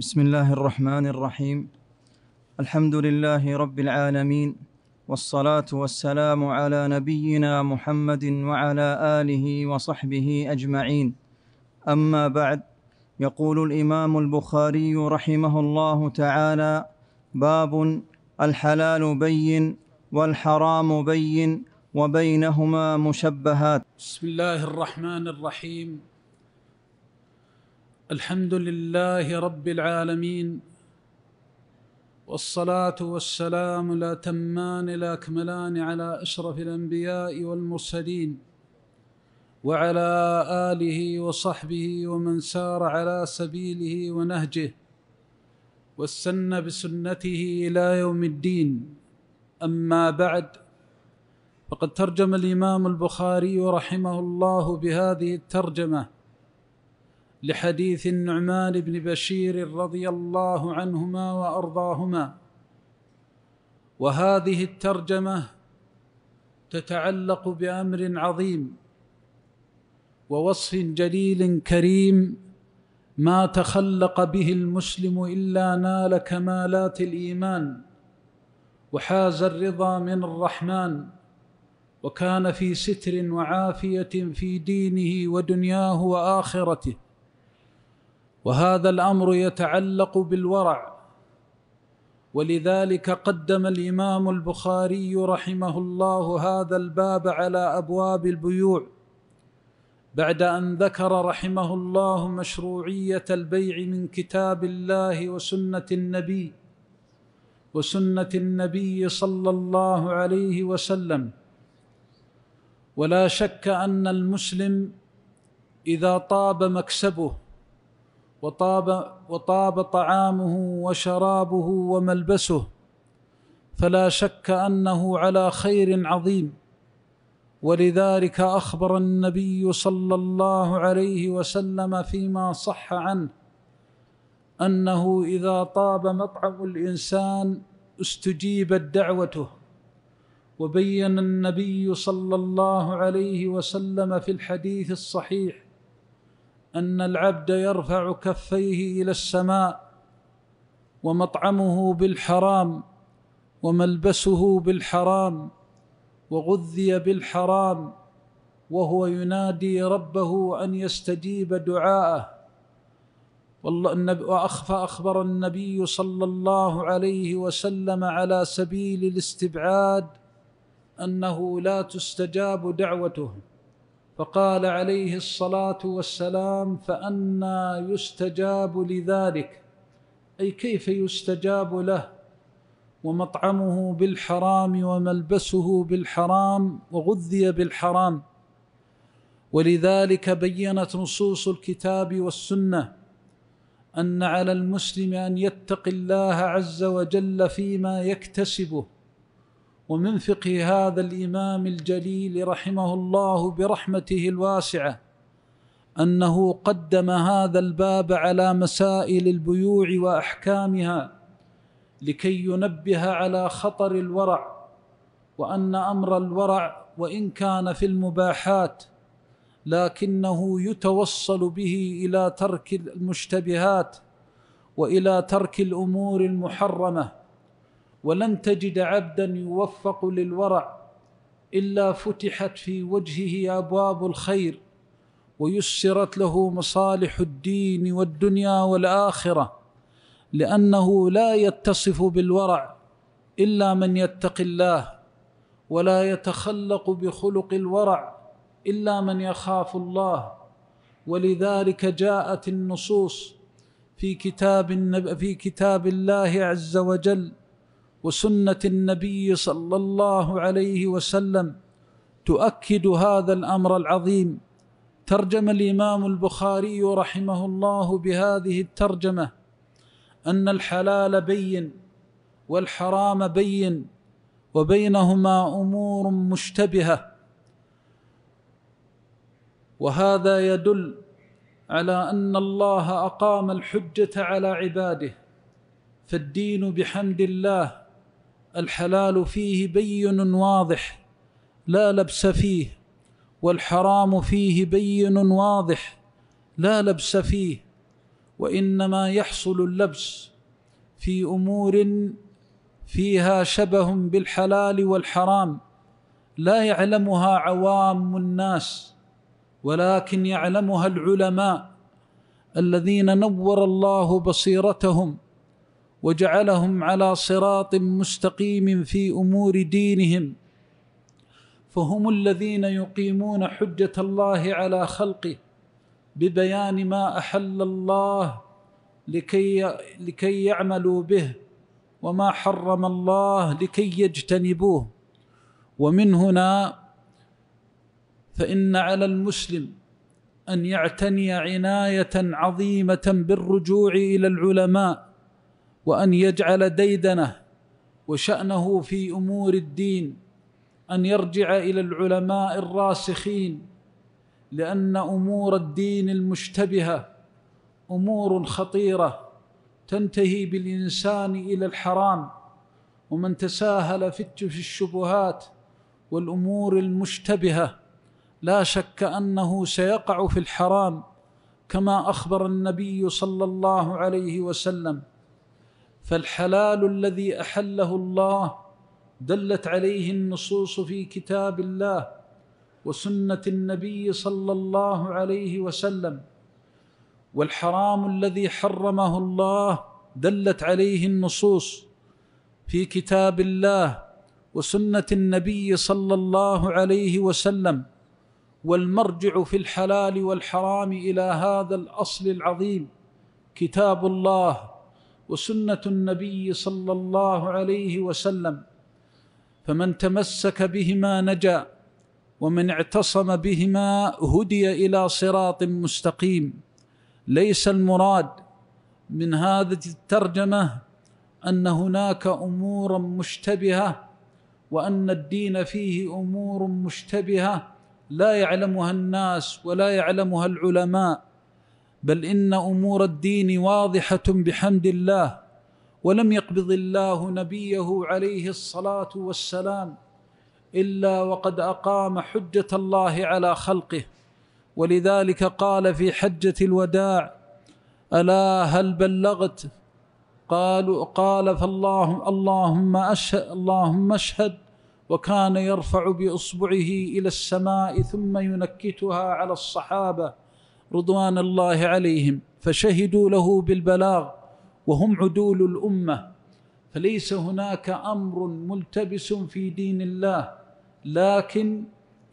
بسم الله الرحمن الرحيم الحمد لله رب العالمين والصلاة والسلام على نبينا محمد وعلى آله وصحبه أجمعين أما بعد يقول الإمام البخاري رحمه الله تعالى باب الحلال بين والحرام بين وبينهما مشبهات بسم الله الرحمن الرحيم الحمد لله رب العالمين والصلاة والسلام لا لا الأكملان على أشرف الأنبياء والمرسلين وعلى آله وصحبه ومن سار على سبيله ونهجه والسن بسنته إلى يوم الدين أما بعد فقد ترجم الإمام البخاري رحمه الله بهذه الترجمة لحديث النعمان بن بشير رضي الله عنهما وارضاهما وهذه الترجمه تتعلق بامر عظيم ووصف جليل كريم ما تخلق به المسلم الا نال كمالات الايمان وحاز الرضا من الرحمن وكان في ستر وعافيه في دينه ودنياه واخرته وهذا الامر يتعلق بالورع ولذلك قدم الامام البخاري رحمه الله هذا الباب على ابواب البيوع بعد ان ذكر رحمه الله مشروعيه البيع من كتاب الله وسنه النبي وسنه النبي صلى الله عليه وسلم ولا شك ان المسلم اذا طاب مكسبه وطاب وطاب طعامه وشرابه وملبسه فلا شك انه على خير عظيم ولذلك اخبر النبي صلى الله عليه وسلم فيما صح عنه انه اذا طاب مطعم الانسان استجيبت دعوته وبين النبي صلى الله عليه وسلم في الحديث الصحيح ان العبد يرفع كفيه الى السماء ومطعمه بالحرام وملبسه بالحرام وغذي بالحرام وهو ينادي ربه ان يستجيب دعاءه اخبر النبي صلى الله عليه وسلم على سبيل الاستبعاد انه لا تستجاب دعوته فقال عليه الصلاة والسلام فأنا يستجاب لذلك أي كيف يستجاب له ومطعمه بالحرام وملبسه بالحرام وغذي بالحرام ولذلك بينت نصوص الكتاب والسنه ان على المسلم ان يتقي الله عز وجل فيما يكتسبه ومن فقه هذا الامام الجليل رحمه الله برحمته الواسعه انه قدم هذا الباب على مسائل البيوع واحكامها لكي ينبه على خطر الورع وان امر الورع وان كان في المباحات لكنه يتوصل به الى ترك المشتبهات والى ترك الامور المحرمه ولن تجد عبدا يوفق للورع الا فتحت في وجهه ابواب الخير ويسرت له مصالح الدين والدنيا والاخره لانه لا يتصف بالورع الا من يتقي الله ولا يتخلق بخلق الورع الا من يخاف الله ولذلك جاءت النصوص في كتاب في كتاب الله عز وجل وسنه النبي صلى الله عليه وسلم تؤكد هذا الامر العظيم ترجم الامام البخاري رحمه الله بهذه الترجمه ان الحلال بين والحرام بين وبينهما امور مشتبهه وهذا يدل على ان الله اقام الحجه على عباده فالدين بحمد الله الحلال فيه بين واضح لا لبس فيه والحرام فيه بين واضح لا لبس فيه وانما يحصل اللبس في امور فيها شبه بالحلال والحرام لا يعلمها عوام الناس ولكن يعلمها العلماء الذين نور الله بصيرتهم وجعلهم على صراط مستقيم في امور دينهم فهم الذين يقيمون حجه الله على خلقه ببيان ما احل الله لكي لكي يعملوا به وما حرم الله لكي يجتنبوه ومن هنا فان على المسلم ان يعتني عنايه عظيمه بالرجوع الى العلماء وان يجعل ديدنه وشانه في امور الدين ان يرجع الى العلماء الراسخين لان امور الدين المشتبهه امور خطيره تنتهي بالانسان الى الحرام ومن تساهل في الشبهات والامور المشتبهه لا شك انه سيقع في الحرام كما اخبر النبي صلى الله عليه وسلم فالحلال الذي احله الله دلت عليه النصوص في كتاب الله وسنه النبي صلى الله عليه وسلم والحرام الذي حرمه الله دلت عليه النصوص في كتاب الله وسنه النبي صلى الله عليه وسلم والمرجع في الحلال والحرام الى هذا الاصل العظيم كتاب الله وسنه النبي صلى الله عليه وسلم فمن تمسك بهما نجا ومن اعتصم بهما هدي الى صراط مستقيم ليس المراد من هذه الترجمه ان هناك امورا مشتبهه وان الدين فيه امور مشتبهه لا يعلمها الناس ولا يعلمها العلماء بل ان امور الدين واضحه بحمد الله ولم يقبض الله نبيه عليه الصلاه والسلام الا وقد اقام حجه الله على خلقه ولذلك قال في حجه الوداع الا هل بلغت قالوا قال فاللهم اللهم اشهد اللهم اشهد وكان يرفع باصبعه الى السماء ثم ينكتها على الصحابه رضوان الله عليهم فشهدوا له بالبلاغ وهم عدول الامه فليس هناك امر ملتبس في دين الله لكن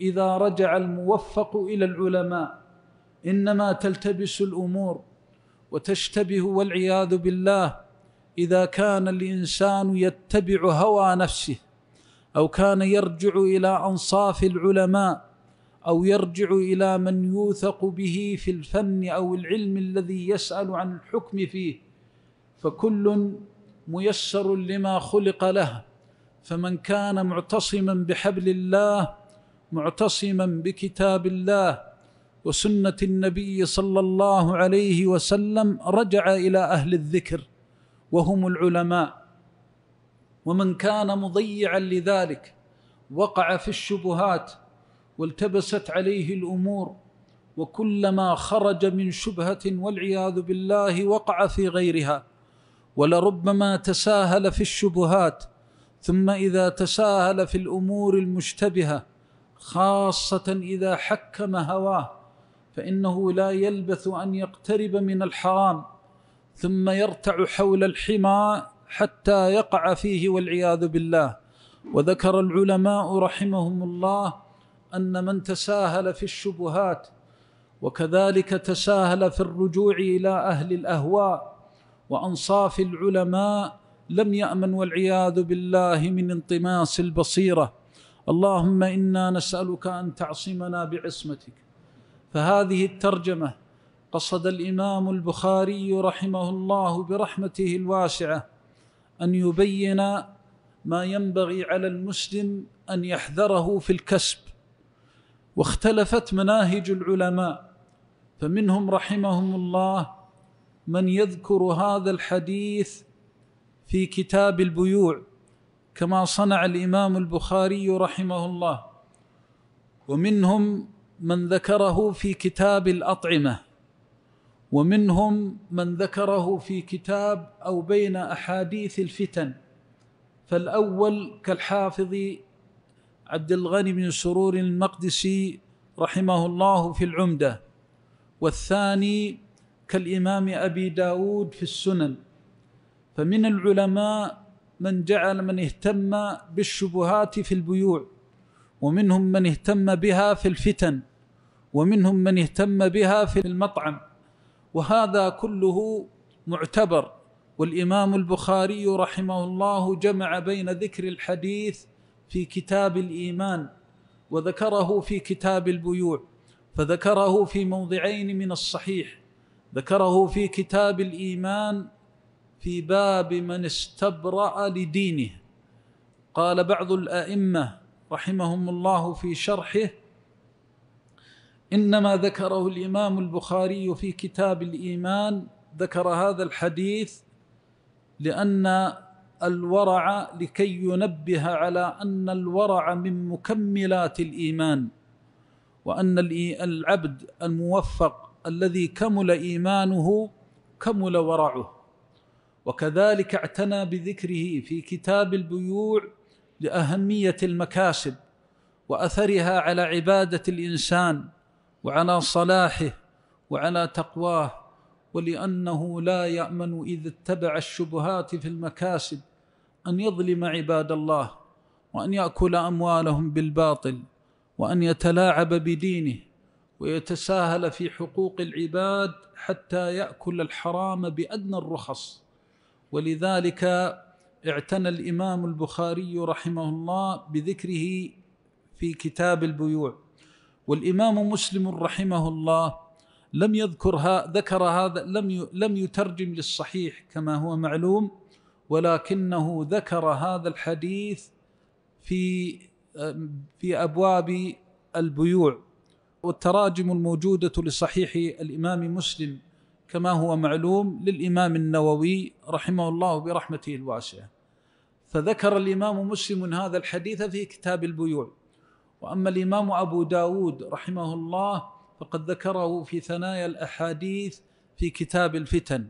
اذا رجع الموفق الى العلماء انما تلتبس الامور وتشتبه والعياذ بالله اذا كان الانسان يتبع هوى نفسه او كان يرجع الى انصاف العلماء أو يرجع إلى من يوثق به في الفن أو العلم الذي يسأل عن الحكم فيه فكل ميسر لما خلق له فمن كان معتصما بحبل الله معتصما بكتاب الله وسنه النبي صلى الله عليه وسلم رجع الى اهل الذكر وهم العلماء ومن كان مضيعا لذلك وقع في الشبهات والتبست عليه الامور وكلما خرج من شبهه والعياذ بالله وقع في غيرها ولربما تساهل في الشبهات ثم اذا تساهل في الامور المشتبهه خاصه اذا حكم هواه فانه لا يلبث ان يقترب من الحرام ثم يرتع حول الحمى حتى يقع فيه والعياذ بالله وذكر العلماء رحمهم الله ان من تساهل في الشبهات وكذلك تساهل في الرجوع الى اهل الاهواء وانصاف العلماء لم يامن والعياذ بالله من انطماس البصيره اللهم انا نسالك ان تعصمنا بعصمتك فهذه الترجمه قصد الامام البخاري رحمه الله برحمته الواسعه ان يبين ما ينبغي على المسلم ان يحذره في الكسب واختلفت مناهج العلماء فمنهم رحمهم الله من يذكر هذا الحديث في كتاب البيوع كما صنع الامام البخاري رحمه الله ومنهم من ذكره في كتاب الاطعمه ومنهم من ذكره في كتاب او بين احاديث الفتن فالاول كالحافظ عبد الغني بن سرور المقدسي رحمه الله في العمدة والثاني كالإمام أبي داود في السنن فمن العلماء من جعل من اهتم بالشبهات في البيوع ومنهم من اهتم بها في الفتن ومنهم من اهتم بها في المطعم وهذا كله معتبر والإمام البخاري رحمه الله جمع بين ذكر الحديث في كتاب الإيمان وذكره في كتاب البيوع فذكره في موضعين من الصحيح ذكره في كتاب الإيمان في باب من استبرأ لدينه قال بعض الأئمة رحمهم الله في شرحه إنما ذكره الإمام البخاري في كتاب الإيمان ذكر هذا الحديث لأن الورع لكي ينبه على ان الورع من مكملات الايمان وان العبد الموفق الذي كمل ايمانه كمل ورعه وكذلك اعتنى بذكره في كتاب البيوع لاهميه المكاسب واثرها على عباده الانسان وعلى صلاحه وعلى تقواه ولانه لا يامن اذ اتبع الشبهات في المكاسب ان يظلم عباد الله وان ياكل اموالهم بالباطل وان يتلاعب بدينه ويتساهل في حقوق العباد حتى ياكل الحرام بادنى الرخص ولذلك اعتنى الامام البخاري رحمه الله بذكره في كتاب البيوع والامام مسلم رحمه الله لم يذكرها ذكر هذا لم لم يترجم للصحيح كما هو معلوم ولكنه ذكر هذا الحديث في في ابواب البيوع والتراجم الموجوده لصحيح الامام مسلم كما هو معلوم للامام النووي رحمه الله برحمته الواسعه فذكر الامام مسلم هذا الحديث في كتاب البيوع واما الامام ابو داود رحمه الله فقد ذكره في ثنايا الأحاديث في كتاب الفتن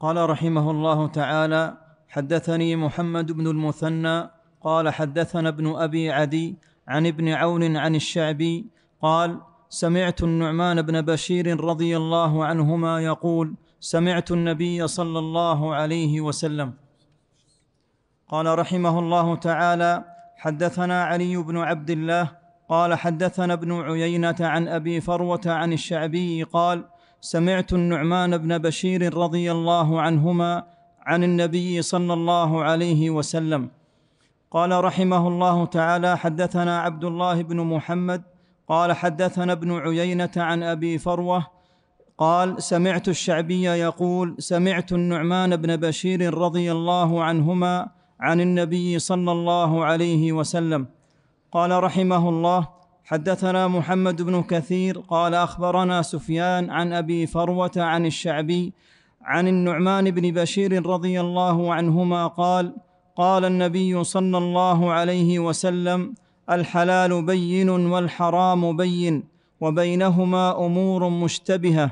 قال رحمه الله تعالى حدثني محمد بن المثنى قال حدثنا ابن أبي عدي عن ابن عون عن الشعبي قال سمعت النعمان بن بشير رضي الله عنهما يقول سمعت النبي صلى الله عليه وسلم قال رحمه الله تعالى حدثنا علي بن عبد الله قال حدثنا ابن عيينه عن ابي فروه عن الشعبي قال سمعت النعمان بن بشير رضي الله عنهما عن النبي صلى الله عليه وسلم قال رحمه الله تعالى حدثنا عبد الله بن محمد قال حدثنا ابن عيينه عن ابي فروه قال سمعت الشعبي يقول سمعت النعمان بن بشير رضي الله عنهما عن النبي صلى الله عليه وسلم قال رحمه الله حدثنا محمد بن كثير قال اخبرنا سفيان عن ابي فروه عن الشعبي عن النعمان بن بشير رضي الله عنهما قال قال النبي صلى الله عليه وسلم الحلال بين والحرام بين وبينهما امور مشتبهه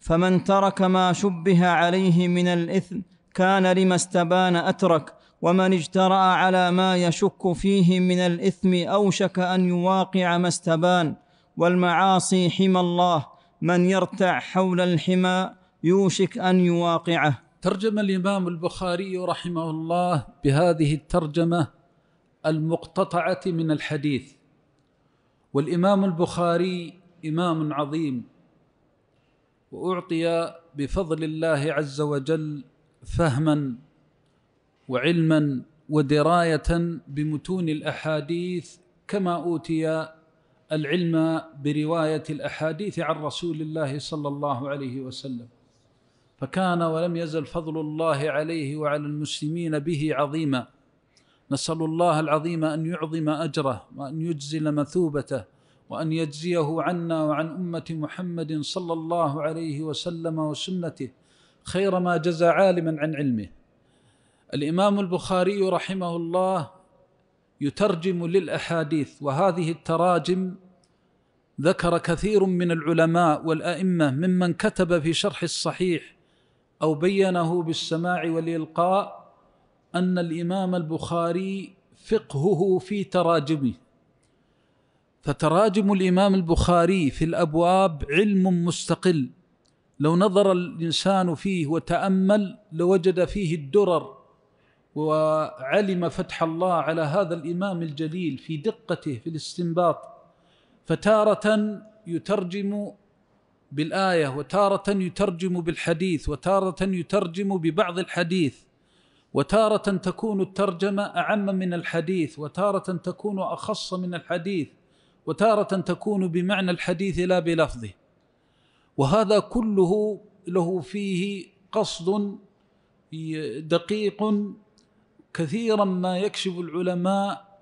فمن ترك ما شبه عليه من الاثم كان لما استبان اترك ومن اجترا على ما يشك فيه من الاثم اوشك ان يواقع ما استبان والمعاصي حمى الله من يرتع حول الحمى يوشك ان يواقعه ترجم الامام البخاري رحمه الله بهذه الترجمه المقتطعه من الحديث والامام البخاري امام عظيم واعطي بفضل الله عز وجل فهما وعلما ودرايه بمتون الاحاديث كما اوتي العلم بروايه الاحاديث عن رسول الله صلى الله عليه وسلم فكان ولم يزل فضل الله عليه وعلى المسلمين به عظيما نسال الله العظيم ان يعظم اجره وان يجزل مثوبته وان يجزيه عنا وعن امه محمد صلى الله عليه وسلم وسنته خير ما جزى عالما عن علمه الامام البخاري رحمه الله يترجم للاحاديث وهذه التراجم ذكر كثير من العلماء والائمه ممن كتب في شرح الصحيح او بينه بالسماع والالقاء ان الامام البخاري فقهه في تراجمه فتراجم الامام البخاري في الابواب علم مستقل لو نظر الانسان فيه وتامل لوجد فيه الدرر وعلم فتح الله على هذا الإمام الجليل في دقته في الاستنباط فتارة يترجم بالآية وتارة يترجم بالحديث وتارة يترجم ببعض الحديث وتارة تكون الترجمة أعم من الحديث وتارة تكون أخص من الحديث وتارة تكون بمعنى الحديث لا بلفظه وهذا كله له فيه قصد دقيق كثيرا ما يكشف العلماء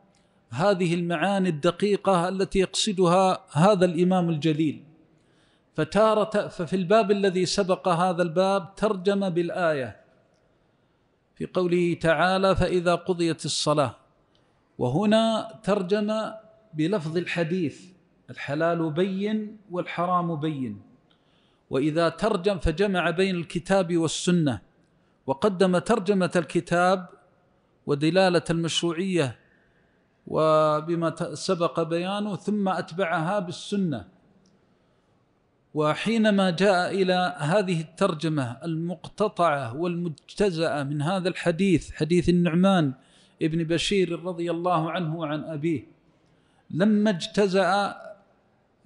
هذه المعاني الدقيقه التي يقصدها هذا الامام الجليل فتارة ففي الباب الذي سبق هذا الباب ترجم بالايه في قوله تعالى فاذا قضيت الصلاه وهنا ترجم بلفظ الحديث الحلال بين والحرام بين واذا ترجم فجمع بين الكتاب والسنه وقدم ترجمه الكتاب ودلاله المشروعيه وبما سبق بيانه ثم اتبعها بالسنه وحينما جاء الى هذه الترجمه المقتطعه والمجتزاه من هذا الحديث حديث النعمان ابن بشير رضي الله عنه وعن ابيه لما اجتزا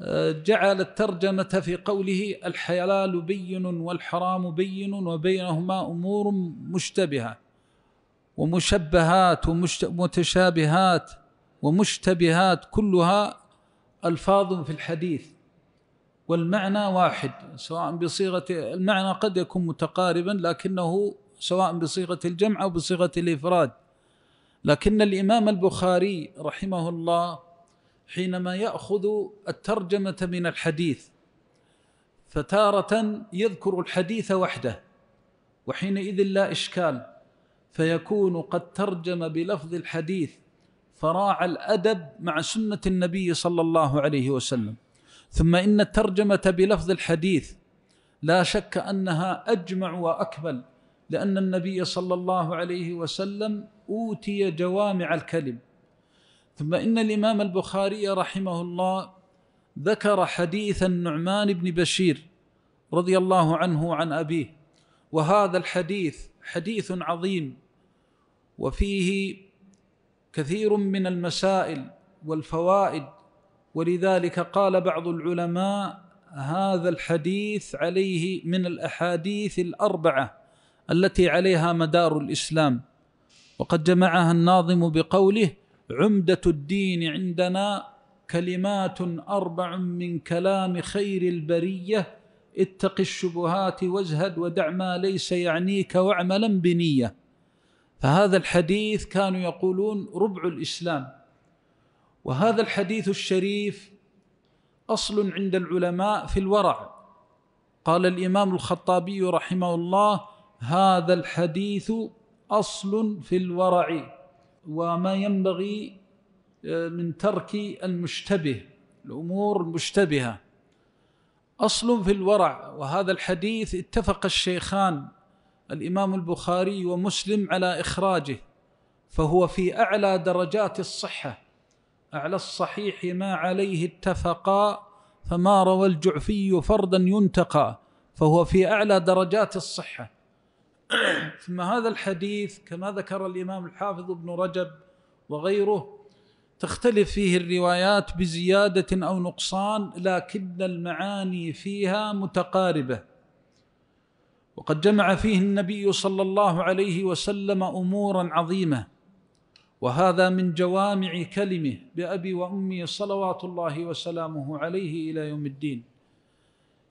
آه، جعل الترجمه في قوله الحلال بين والحرام بين وبينهما امور مشتبهه ومشبهات ومتشابهات ومشتبهات كلها الفاظ في الحديث والمعنى واحد سواء بصيغه المعنى قد يكون متقاربا لكنه سواء بصيغه الجمع او بصيغه الافراد لكن الامام البخاري رحمه الله حينما ياخذ الترجمه من الحديث فتاره يذكر الحديث وحده وحينئذ لا اشكال فيكون قد ترجم بلفظ الحديث فراعى الادب مع سنه النبي صلى الله عليه وسلم ثم ان الترجمه بلفظ الحديث لا شك انها اجمع واكمل لان النبي صلى الله عليه وسلم اوتي جوامع الكلم ثم ان الامام البخاري رحمه الله ذكر حديث النعمان بن بشير رضي الله عنه عن ابيه وهذا الحديث حديث عظيم وفيه كثير من المسائل والفوائد ولذلك قال بعض العلماء هذا الحديث عليه من الاحاديث الاربعه التي عليها مدار الاسلام وقد جمعها الناظم بقوله عمده الدين عندنا كلمات اربع من كلام خير البريه اتق الشبهات وازهد ودع ما ليس يعنيك واعملا بنيه فهذا الحديث كانوا يقولون ربع الاسلام وهذا الحديث الشريف اصل عند العلماء في الورع قال الامام الخطابي رحمه الله هذا الحديث اصل في الورع وما ينبغي آه، من ترك المشتبه الامور المشتبهه اصل في الورع وهذا الحديث اتفق الشيخان الإمام البخاري ومسلم على إخراجه فهو في أعلى درجات الصحة أعلى الصحيح ما عليه اتفقا فما روى الجعفي فردا ينتقى فهو في أعلى درجات الصحة ثم هذا الحديث كما ذكر الإمام الحافظ ابن رجب وغيره تختلف فيه الروايات بزيادة أو نقصان لكن المعاني فيها متقاربة وقد جمع فيه النبي صلى الله عليه وسلم امورا عظيمه وهذا من جوامع كلمه بابي وامي صلوات الله وسلامه عليه الى يوم الدين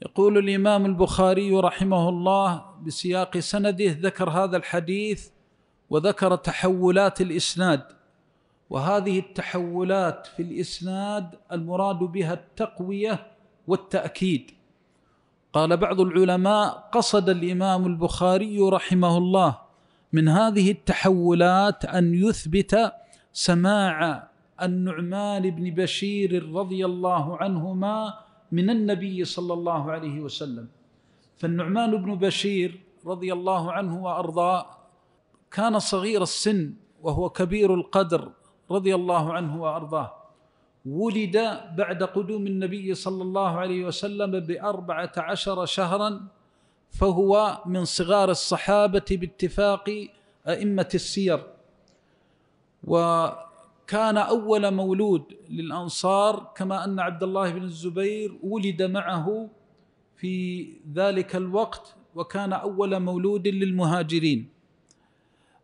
يقول الامام البخاري رحمه الله بسياق سنده ذكر هذا الحديث وذكر تحولات الاسناد وهذه التحولات في الاسناد المراد بها التقويه والتاكيد قال بعض العلماء قصد الامام البخاري رحمه الله من هذه التحولات ان يثبت سماع النعمان بن بشير رضي الله عنهما من النبي صلى الله عليه وسلم فالنعمان بن بشير رضي الله عنه وارضاه كان صغير السن وهو كبير القدر رضي الله عنه وارضاه ولد بعد قدوم النبي صلى الله عليه وسلم بأربعة عشر شهرا فهو من صغار الصحابة باتفاق أئمة السير وكان أول مولود للأنصار كما أن عبد الله بن الزبير ولد معه في ذلك الوقت وكان أول مولود للمهاجرين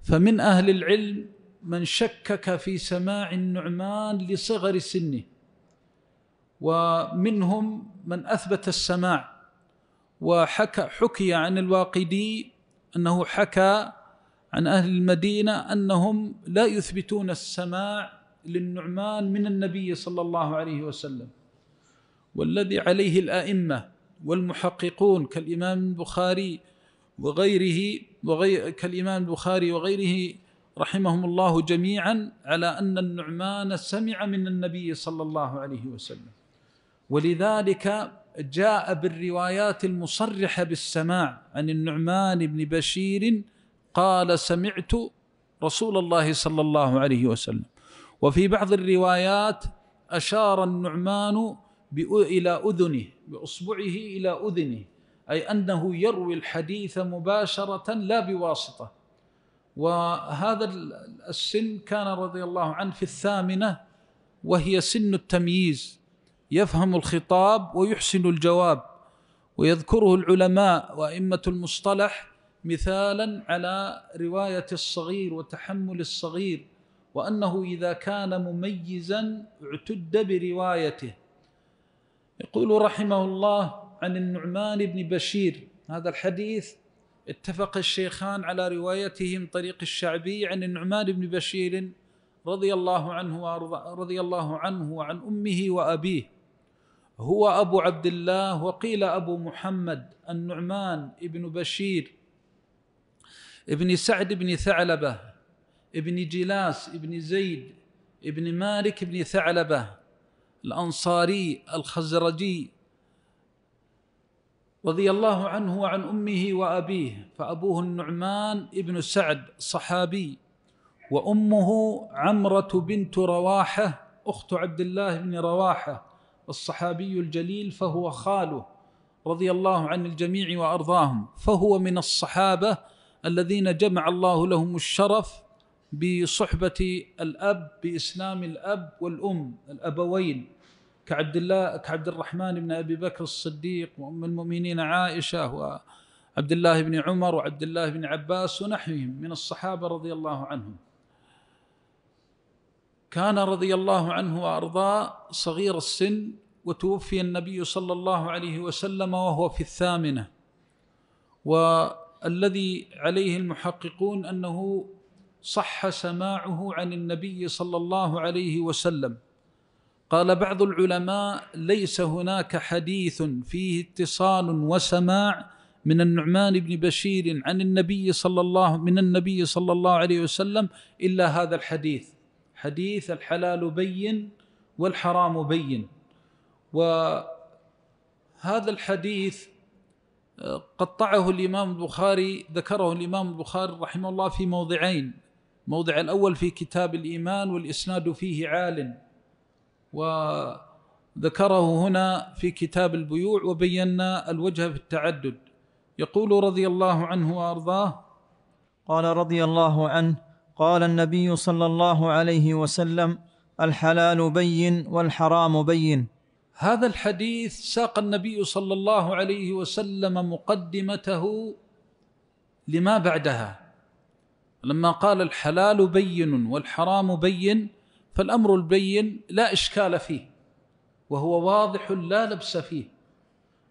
فمن أهل العلم من شكك في سماع النعمان لصغر سنه ومنهم من أثبت السماع وحكى حكي عن الواقدي أنه حكى عن أهل المدينة أنهم لا يثبتون السماع للنعمان من النبي صلى الله عليه وسلم والذي عليه الائمه والمحققون كالامام البخاري وغيره وغير كالامام البخاري وغيره رحمهم الله جميعا على ان النعمان سمع من النبي صلى الله عليه وسلم ولذلك جاء بالروايات المصرحه بالسماع عن النعمان بن بشير قال سمعت رسول الله صلى الله عليه وسلم وفي بعض الروايات اشار النعمان الى اذنه باصبعه الى اذنه اي انه يروي الحديث مباشره لا بواسطه وهذا السن كان رضي الله عنه في الثامنة وهي سن التمييز يفهم الخطاب ويحسن الجواب ويذكره العلماء وأئمة المصطلح مثالا على رواية الصغير وتحمل الصغير وأنه إذا كان مميزا اعتد بروايته يقول رحمه الله عن النعمان بن بشير هذا الحديث اتفق الشيخان على روايته من طريق الشعبي عن النعمان بن بشير رضي الله عنه رضي الله عنه وعن امه وابيه هو ابو عبد الله وقيل ابو محمد النعمان بن بشير ابن سعد بن ثعلبه ابن جلاس ابن زيد ابن مالك بن ثعلبه الانصاري الخزرجي رضي الله عنه وعن امه وابيه فابوه النعمان ابن سعد صحابي وامه عمره بنت رواحه اخت عبد الله بن رواحه الصحابي الجليل فهو خاله رضي الله عن الجميع وارضاهم فهو من الصحابه الذين جمع الله لهم الشرف بصحبه الاب باسلام الاب والام الابوين كعبد الله كعبد الرحمن بن ابي بكر الصديق وام المؤمنين عائشه وعبد الله بن عمر وعبد الله بن عباس ونحوهم من الصحابه رضي الله عنهم. كان رضي الله عنه وارضاه صغير السن وتوفي النبي صلى الله عليه وسلم وهو في الثامنه. والذي عليه المحققون انه صح سماعه عن النبي صلى الله عليه وسلم قال بعض العلماء ليس هناك حديث فيه اتصال وسماع من النعمان بن بشير عن النبي صلى الله من النبي صلى الله عليه وسلم الا هذا الحديث حديث الحلال بين والحرام بين وهذا الحديث قطعه الامام البخاري ذكره الامام البخاري رحمه الله في موضعين الموضع الاول في كتاب الايمان والاسناد فيه عال وذكره هنا في كتاب البيوع وبينا الوجه في التعدد يقول رضي الله عنه وارضاه قال رضي الله عنه قال النبي صلى الله عليه وسلم الحلال بين والحرام بين هذا الحديث ساق النبي صلى الله عليه وسلم مقدمته لما بعدها لما قال الحلال بين والحرام بين فالأمر البين لا إشكال فيه وهو واضح لا لبس فيه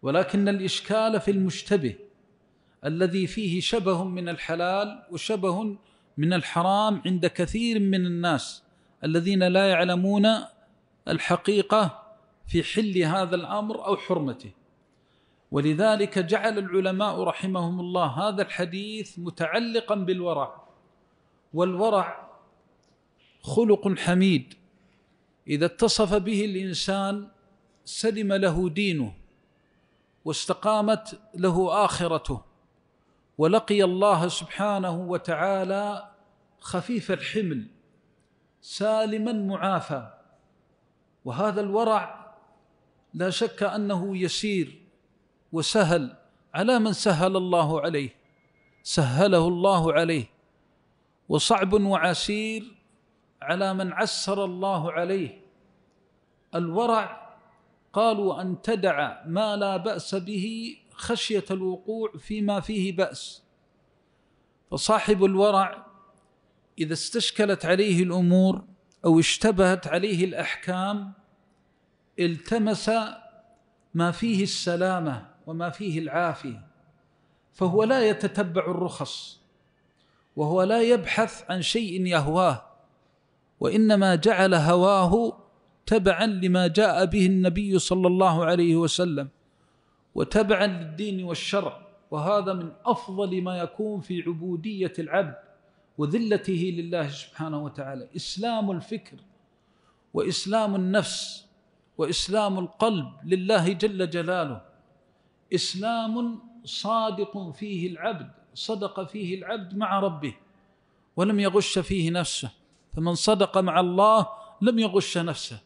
ولكن الإشكال في المشتبه الذي فيه شبه من الحلال وشبه من الحرام عند كثير من الناس الذين لا يعلمون الحقيقة في حل هذا الأمر أو حرمته ولذلك جعل العلماء رحمهم الله هذا الحديث متعلقا بالورع والورع خلق حميد اذا اتصف به الانسان سلم له دينه واستقامت له اخرته ولقي الله سبحانه وتعالى خفيف الحمل سالما معافى وهذا الورع لا شك انه يسير وسهل على من سهل الله عليه سهله الله عليه وصعب وعسير على من عسر الله عليه الورع قالوا أن تدع ما لا بأس به خشية الوقوع فيما فيه بأس فصاحب الورع إذا استشكلت عليه الأمور أو اشتبهت عليه الأحكام التمس ما فيه السلامة وما فيه العافية فهو لا يتتبع الرخص وهو لا يبحث عن شيء يهواه وانما جعل هواه تبعا لما جاء به النبي صلى الله عليه وسلم وتبعا للدين والشرع وهذا من افضل ما يكون في عبوديه العبد وذلته لله سبحانه وتعالى اسلام الفكر واسلام النفس واسلام القلب لله جل جلاله اسلام صادق فيه العبد صدق فيه العبد مع ربه ولم يغش فيه نفسه فمن صدق مع الله لم يغش نفسه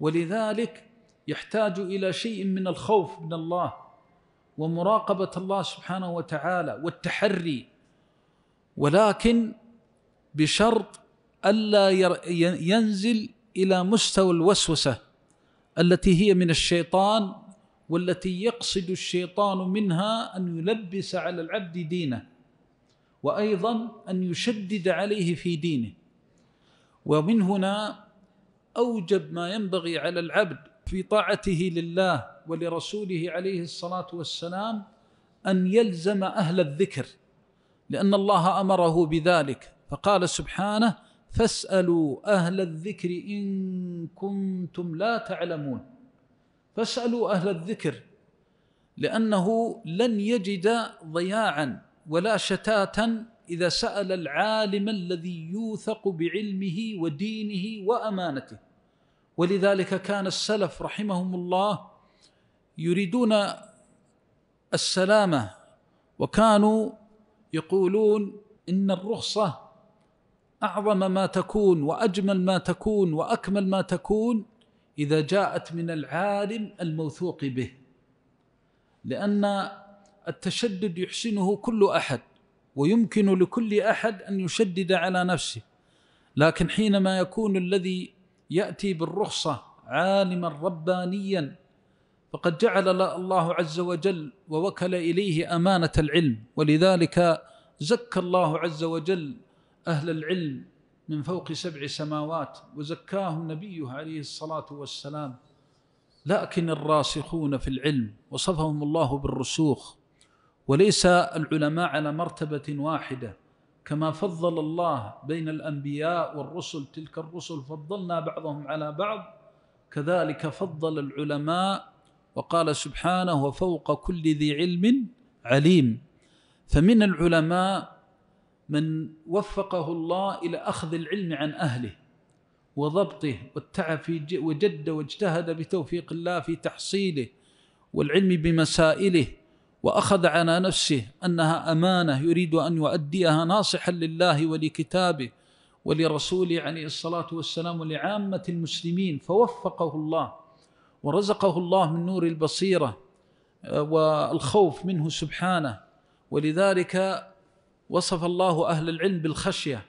ولذلك يحتاج الى شيء من الخوف من الله ومراقبه الله سبحانه وتعالى والتحري ولكن بشرط الا ينزل الى مستوى الوسوسه التي هي من الشيطان والتي يقصد الشيطان منها ان يلبس على العبد دينه وايضا ان يشدد عليه في دينه ومن هنا أوجب ما ينبغي على العبد في طاعته لله ولرسوله عليه الصلاة والسلام أن يلزم أهل الذكر لأن الله أمره بذلك فقال سبحانه فاسألوا أهل الذكر إن كنتم لا تعلمون فاسألوا أهل الذكر لأنه لن يجد ضياعا ولا شتاتا إذا سأل العالم الذي يوثق بعلمه ودينه وأمانته ولذلك كان السلف رحمهم الله يريدون السلامة وكانوا يقولون إن الرخصة أعظم ما تكون وأجمل ما تكون وأكمل ما تكون إذا جاءت من العالم الموثوق به لأن التشدد يحسنه كل أحد ويمكن لكل احد ان يشدد على نفسه لكن حينما يكون الذي ياتي بالرخصه عالما ربانيا فقد جعل الله عز وجل ووكل اليه امانه العلم ولذلك زكى الله عز وجل اهل العلم من فوق سبع سماوات وزكاهم نبيه عليه الصلاه والسلام لكن الراسخون في العلم وصفهم الله بالرسوخ وليس العلماء على مرتبة واحدة كما فضل الله بين الأنبياء والرسل تلك الرسل فضلنا بعضهم على بعض كذلك فضل العلماء وقال سبحانه وفوق كل ذي علم عليم فمن العلماء من وفقه الله إلى أخذ العلم عن أهله وضبطه والتعب وجد واجتهد بتوفيق الله في تحصيله والعلم بمسائله واخذ على نفسه انها امانه يريد ان يؤديها ناصحا لله ولكتابه ولرسوله عليه الصلاه والسلام ولعامه المسلمين فوفقه الله ورزقه الله من نور البصيره آه، والخوف منه سبحانه ولذلك وصف الله اهل العلم بالخشيه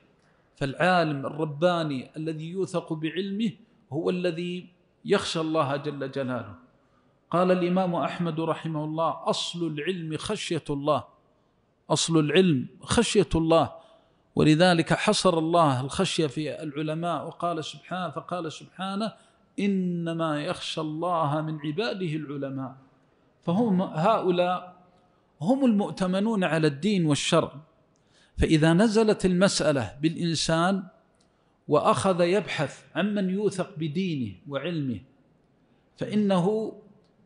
فالعالم الرباني الذي يوثق بعلمه هو الذي يخشى الله جل جلاله قال الإمام أحمد رحمه الله أصل العلم خشية الله أصل العلم خشية الله ولذلك حصر الله الخشية في العلماء وقال سبحانه فقال سبحانه إنما يخشى الله من عباده العلماء فهم هؤلاء هم المؤتمنون على الدين والشرع فإذا نزلت المسألة بالإنسان وأخذ يبحث عمن يوثق بدينه وعلمه فإنه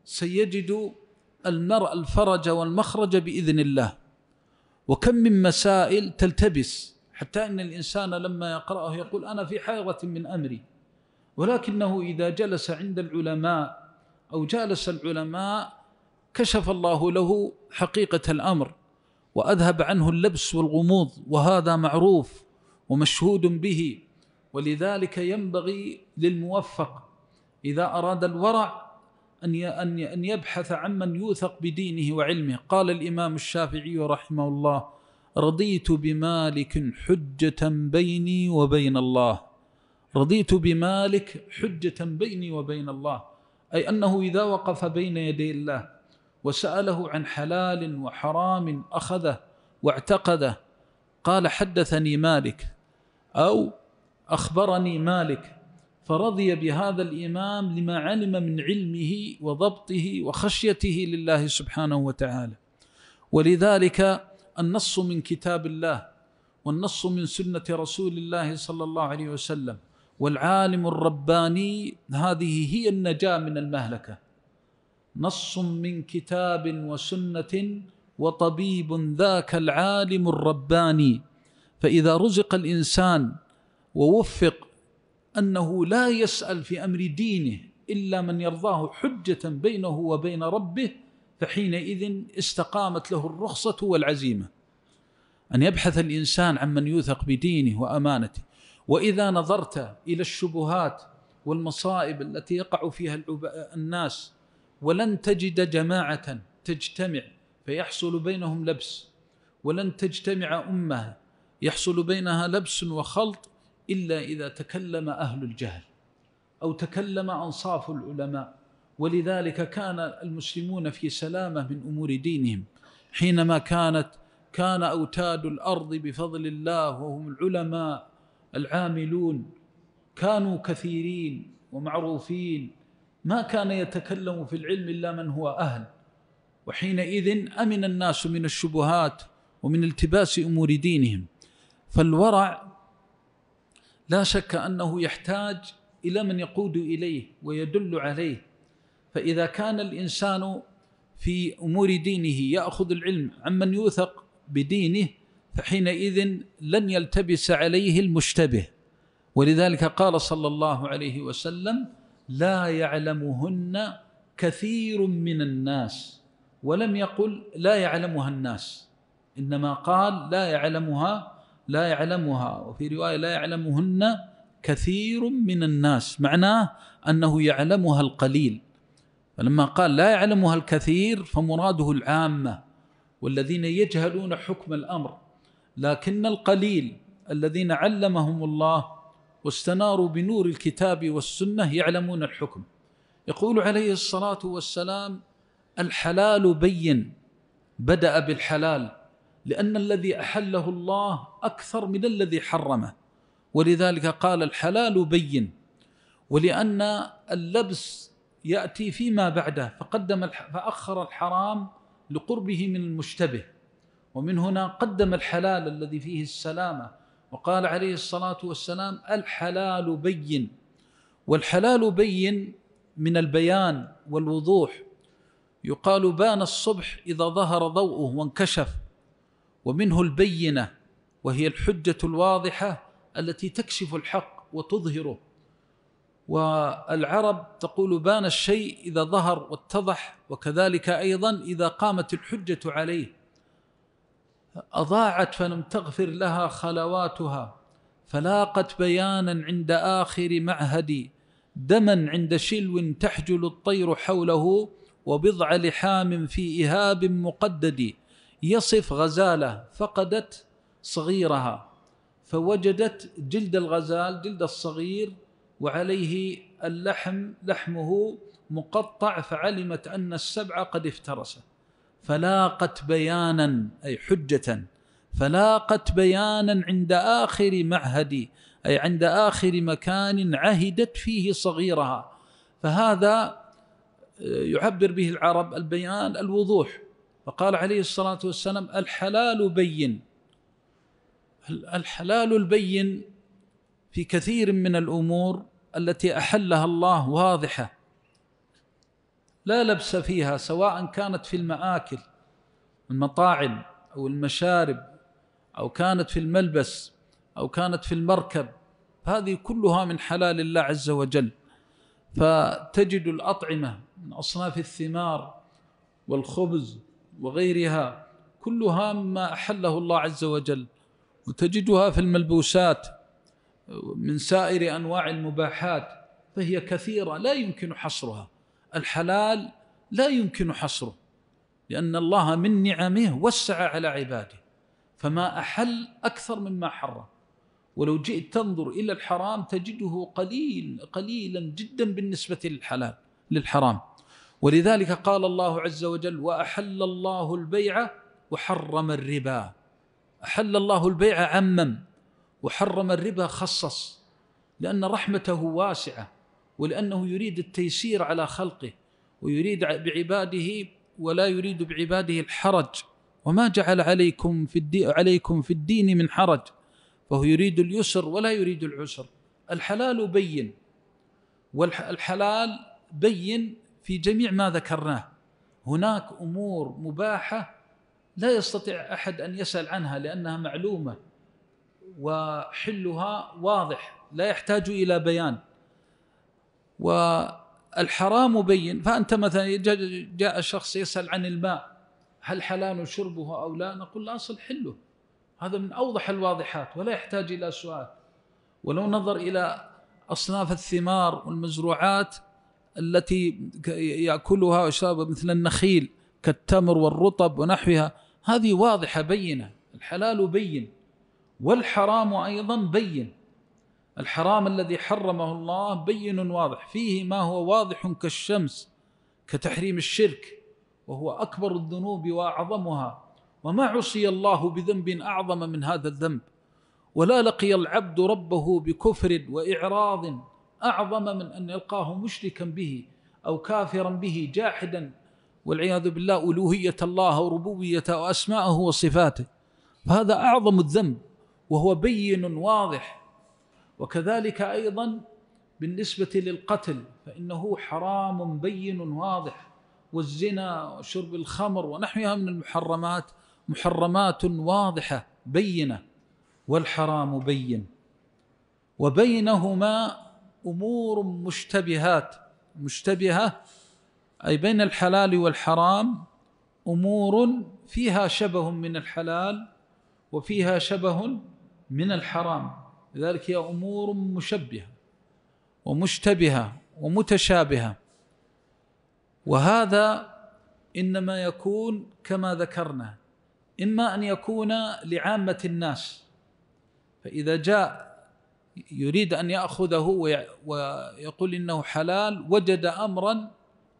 سيجد المرء الفرج والمخرج باذن الله وكم من مسائل تلتبس حتى ان الانسان لما يقراه يقول انا في حيره من امري ولكنه اذا جلس عند العلماء او جالس العلماء كشف الله له حقيقه الامر واذهب عنه اللبس والغموض وهذا معروف ومشهود به ولذلك ينبغي للموفق اذا اراد الورع أن أن يبحث عمن يوثق بدينه وعلمه قال الإمام الشافعي رحمه الله رضيت بمالك حجة بيني وبين الله رضيت بمالك حجة بيني وبين الله أي أنه إذا وقف بين يدي الله وسأله عن حلال وحرام أخذه واعتقده قال حدثني مالك أو أخبرني مالك فرضي بهذا الإمام لما علم من علمه وضبطه وخشيته لله سبحانه وتعالى ولذلك النص من كتاب الله والنص من سنة رسول الله صلى الله عليه وسلم والعالم الرباني هذه هي النجاة من المهلكة نص من كتاب وسنة وطبيب ذاك العالم الرباني فإذا رزق الإنسان ووفق أنه لا يسأل في أمر دينه إلا من يرضاه حجة بينه وبين ربه فحينئذ استقامت له الرخصة والعزيمة أن يبحث الإنسان عن من يوثق بدينه وأمانته وإذا نظرت إلى الشبهات والمصائب التي يقع فيها الناس ولن تجد جماعة تجتمع فيحصل بينهم لبس ولن تجتمع أمة يحصل بينها لبس وخلط إلا إذا تكلم أهل الجهل أو تكلم أنصاف العلماء ولذلك كان المسلمون في سلامة من أمور دينهم حينما كانت كان أوتاد الأرض بفضل الله وهم العلماء العاملون كانوا كثيرين ومعروفين ما كان يتكلم في العلم إلا من هو أهل وحينئذ أمن الناس من الشبهات ومن التباس أمور دينهم فالورع لا شك انه يحتاج الى من يقود اليه ويدل عليه فاذا كان الانسان في امور دينه ياخذ العلم عمن يوثق بدينه فحينئذ لن يلتبس عليه المشتبه ولذلك قال صلى الله عليه وسلم لا يعلمهن كثير من الناس ولم يقل لا يعلمها الناس انما قال لا يعلمها لا يعلمها وفي رواية لا يعلمهن كثير من الناس معناه أنه يعلمها القليل فلما قال لا يعلمها الكثير فمراده العامة والذين يجهلون حكم الأمر لكن القليل الذين علمهم الله واستناروا بنور الكتاب والسنة يعلمون الحكم يقول عليه الصلاة والسلام الحلال بين بدأ بالحلال لأن الذي أحله الله أكثر من الذي حرمه ولذلك قال الحلال بين ولأن اللبس يأتي فيما بعده فقدم فأخر الحرام لقربه من المشتبه ومن هنا قدم الحلال الذي فيه السلامة وقال عليه الصلاة والسلام الحلال بين والحلال بين من البيان والوضوح يقال بان الصبح إذا ظهر ضوءه وانكشف ومنه البينه وهي الحجه الواضحه التي تكشف الحق وتظهره والعرب تقول بان الشيء اذا ظهر واتضح وكذلك ايضا اذا قامت الحجه عليه اضاعت فلم تغفر لها خلواتها فلاقت بيانا عند اخر معهد دما عند شلو تحجل الطير حوله وبضع لحام في اهاب مقدد يصف غزاله فقدت صغيرها فوجدت جلد الغزال جلد الصغير وعليه اللحم لحمه مقطع فعلمت ان السبع قد افترست فلاقت بيانا اي حجه فلاقت بيانا عند اخر معهد اي عند اخر مكان عهدت فيه صغيرها فهذا آه، يعبر به العرب البيان الوضوح فقال عليه الصلاة والسلام الحلال بين الحلال البين في كثير من الأمور التي أحلها الله واضحة لا لبس فيها سواء كانت في المآكل المطاعم أو المشارب أو كانت في الملبس أو كانت في المركب هذه كلها من حلال الله عز وجل فتجد الأطعمة من أصناف الثمار والخبز وغيرها كلها مما احله الله عز وجل وتجدها في الملبوسات من سائر انواع المباحات فهي كثيره لا يمكن حصرها الحلال لا يمكن حصره لان الله من نعمه وسع على عباده فما احل اكثر مما حرم ولو جئت تنظر الى الحرام تجده قليل قليلا جدا بالنسبه للحلال للحرام ولذلك قال الله عز وجل واحل الله البيع وحرم الربا احل الله البيع عمم وحرم الربا خصص لان رحمته واسعه ولانه يريد التيسير على خلقه ويريد بعباده ولا يريد بعباده الحرج وما جعل عليكم في الدين عليكم في الدين من حرج فهو يريد اليسر ولا يريد العسر الحلال بين والحلال بين في جميع ما ذكرناه هناك امور مباحه لا يستطيع احد ان يسال عنها لانها معلومه وحلها واضح لا يحتاج الى بيان والحرام بين فانت مثلا جاء شخص يسال عن الماء هل حلال شربه او لا نقول الاصل حله هذا من اوضح الواضحات ولا يحتاج الى سؤال ولو نظر الى اصناف الثمار والمزروعات التي ياكلها ويشربها مثل النخيل كالتمر والرطب ونحوها هذه واضحه بينه الحلال بين والحرام ايضا بين الحرام الذي حرمه الله بين واضح فيه ما هو واضح كالشمس كتحريم الشرك وهو اكبر الذنوب واعظمها وما عصي الله بذنب اعظم من هذا الذنب ولا لقي العبد ربه بكفر واعراض أعظم من أن يلقاه مشركا به أو كافرا به جاحدا والعياذ بالله ألوهية الله وربوبيته وأسماءه وصفاته فهذا أعظم الذنب وهو بين واضح وكذلك أيضا بالنسبة للقتل فإنه حرام بين واضح والزنا وشرب الخمر ونحوها من المحرمات محرمات واضحة بينة والحرام بين وبينهما امور مشتبهات مشتبهه اي بين الحلال والحرام امور فيها شبه من الحلال وفيها شبه من الحرام لذلك هي امور مشبهه ومشتبهه ومتشابهه وهذا انما يكون كما ذكرنا اما ان يكون لعامه الناس فاذا جاء يريد أن يأخذه ويقول إنه حلال وجد أمرا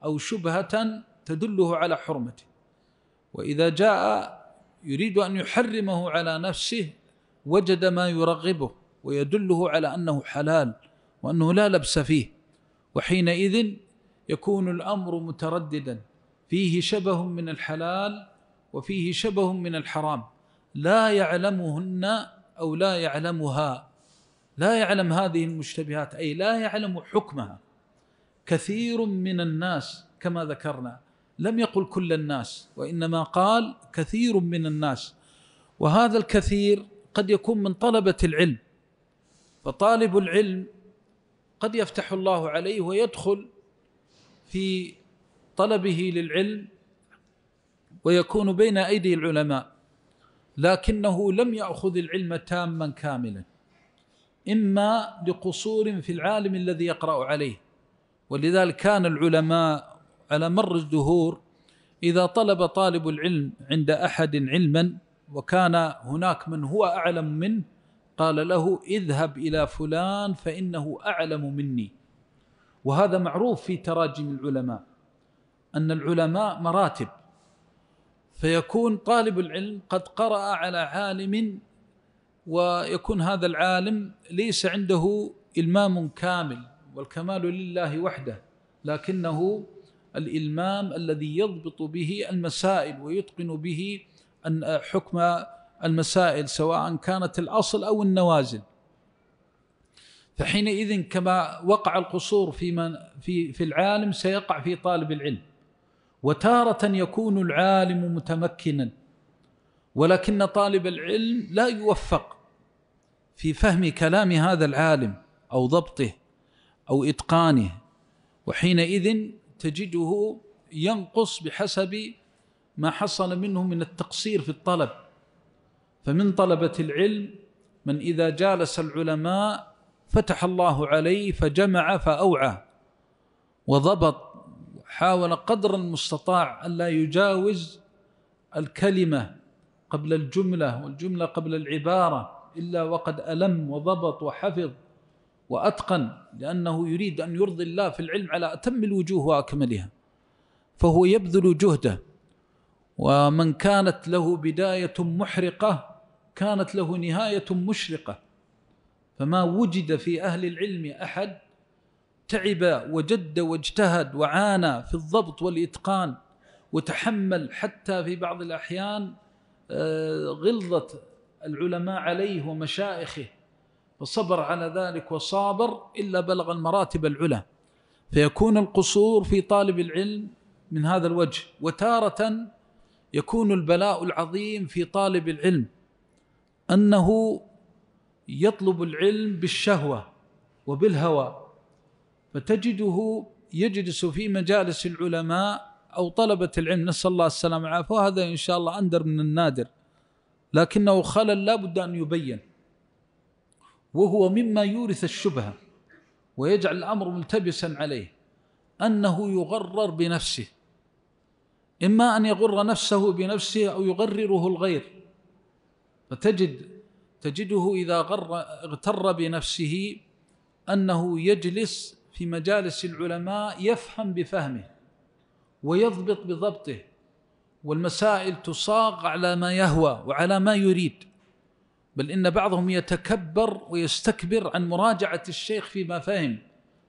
أو شبهة تدله على حرمته وإذا جاء يريد أن يحرمه على نفسه وجد ما يرغبه ويدله على أنه حلال وأنه لا لبس فيه وحينئذ يكون الأمر مترددا فيه شبه من الحلال وفيه شبه من الحرام لا يعلمهن أو لا يعلمها لا يعلم هذه المشتبهات اي لا يعلم حكمها كثير من الناس كما ذكرنا لم يقل كل الناس وانما قال كثير من الناس وهذا الكثير قد يكون من طلبه العلم فطالب العلم قد يفتح الله عليه ويدخل في طلبه للعلم ويكون بين ايدي العلماء لكنه لم ياخذ العلم تاما كاملا إما لقصور في العالم الذي يقرأ عليه ولذلك كان العلماء على مر الدهور إذا طلب طالب العلم عند أحد علما وكان هناك من هو أعلم منه قال له اذهب إلى فلان فإنه أعلم مني وهذا معروف في تراجم العلماء أن العلماء مراتب فيكون طالب العلم قد قرأ على عالم ويكون هذا العالم ليس عنده إلمام كامل والكمال لله وحده لكنه الإلمام الذي يضبط به المسائل ويتقن به أن حكم المسائل سواء كانت الأصل أو النوازل فحينئذ كما وقع القصور في من في في العالم سيقع في طالب العلم وتارة يكون العالم متمكنا ولكن طالب العلم لا يوفق في فهم كلام هذا العالم او ضبطه او اتقانه وحينئذ تجده ينقص بحسب ما حصل منه من التقصير في الطلب فمن طلبه العلم من اذا جالس العلماء فتح الله عليه فجمع فاوعى وضبط حاول قدر المستطاع الا يجاوز الكلمه قبل الجمله والجمله قبل العباره إلا وقد ألم وضبط وحفظ وأتقن لأنه يريد أن يرضي الله في العلم على أتم الوجوه وأكملها فهو يبذل جهده ومن كانت له بداية محرقة كانت له نهاية مشرقة فما وجد في أهل العلم أحد تعب وجد واجتهد وعانى في الضبط والإتقان وتحمل حتى في بعض الأحيان آه، غلظة العلماء عليه ومشائخه فصبر على ذلك وصابر إلا بلغ المراتب العلى فيكون القصور في طالب العلم من هذا الوجه وتارة يكون البلاء العظيم في طالب العلم أنه يطلب العلم بالشهوة وبالهوى فتجده يجلس في مجالس العلماء أو طلبة العلم نسأل الله السلامة والعافية وهذا إن شاء الله أندر من النادر لكنه خلل لا بد أن يبين وهو مما يورث الشبهة ويجعل الأمر ملتبسا عليه أنه يغرر بنفسه إما أن يغر نفسه بنفسه أو يغرره الغير فتجد تجده إذا غر اغتر بنفسه أنه يجلس في مجالس العلماء يفهم بفهمه ويضبط بضبطه والمسائل تصاغ على ما يهوى وعلى ما يريد بل إن بعضهم يتكبر ويستكبر عن مراجعة الشيخ فيما فهم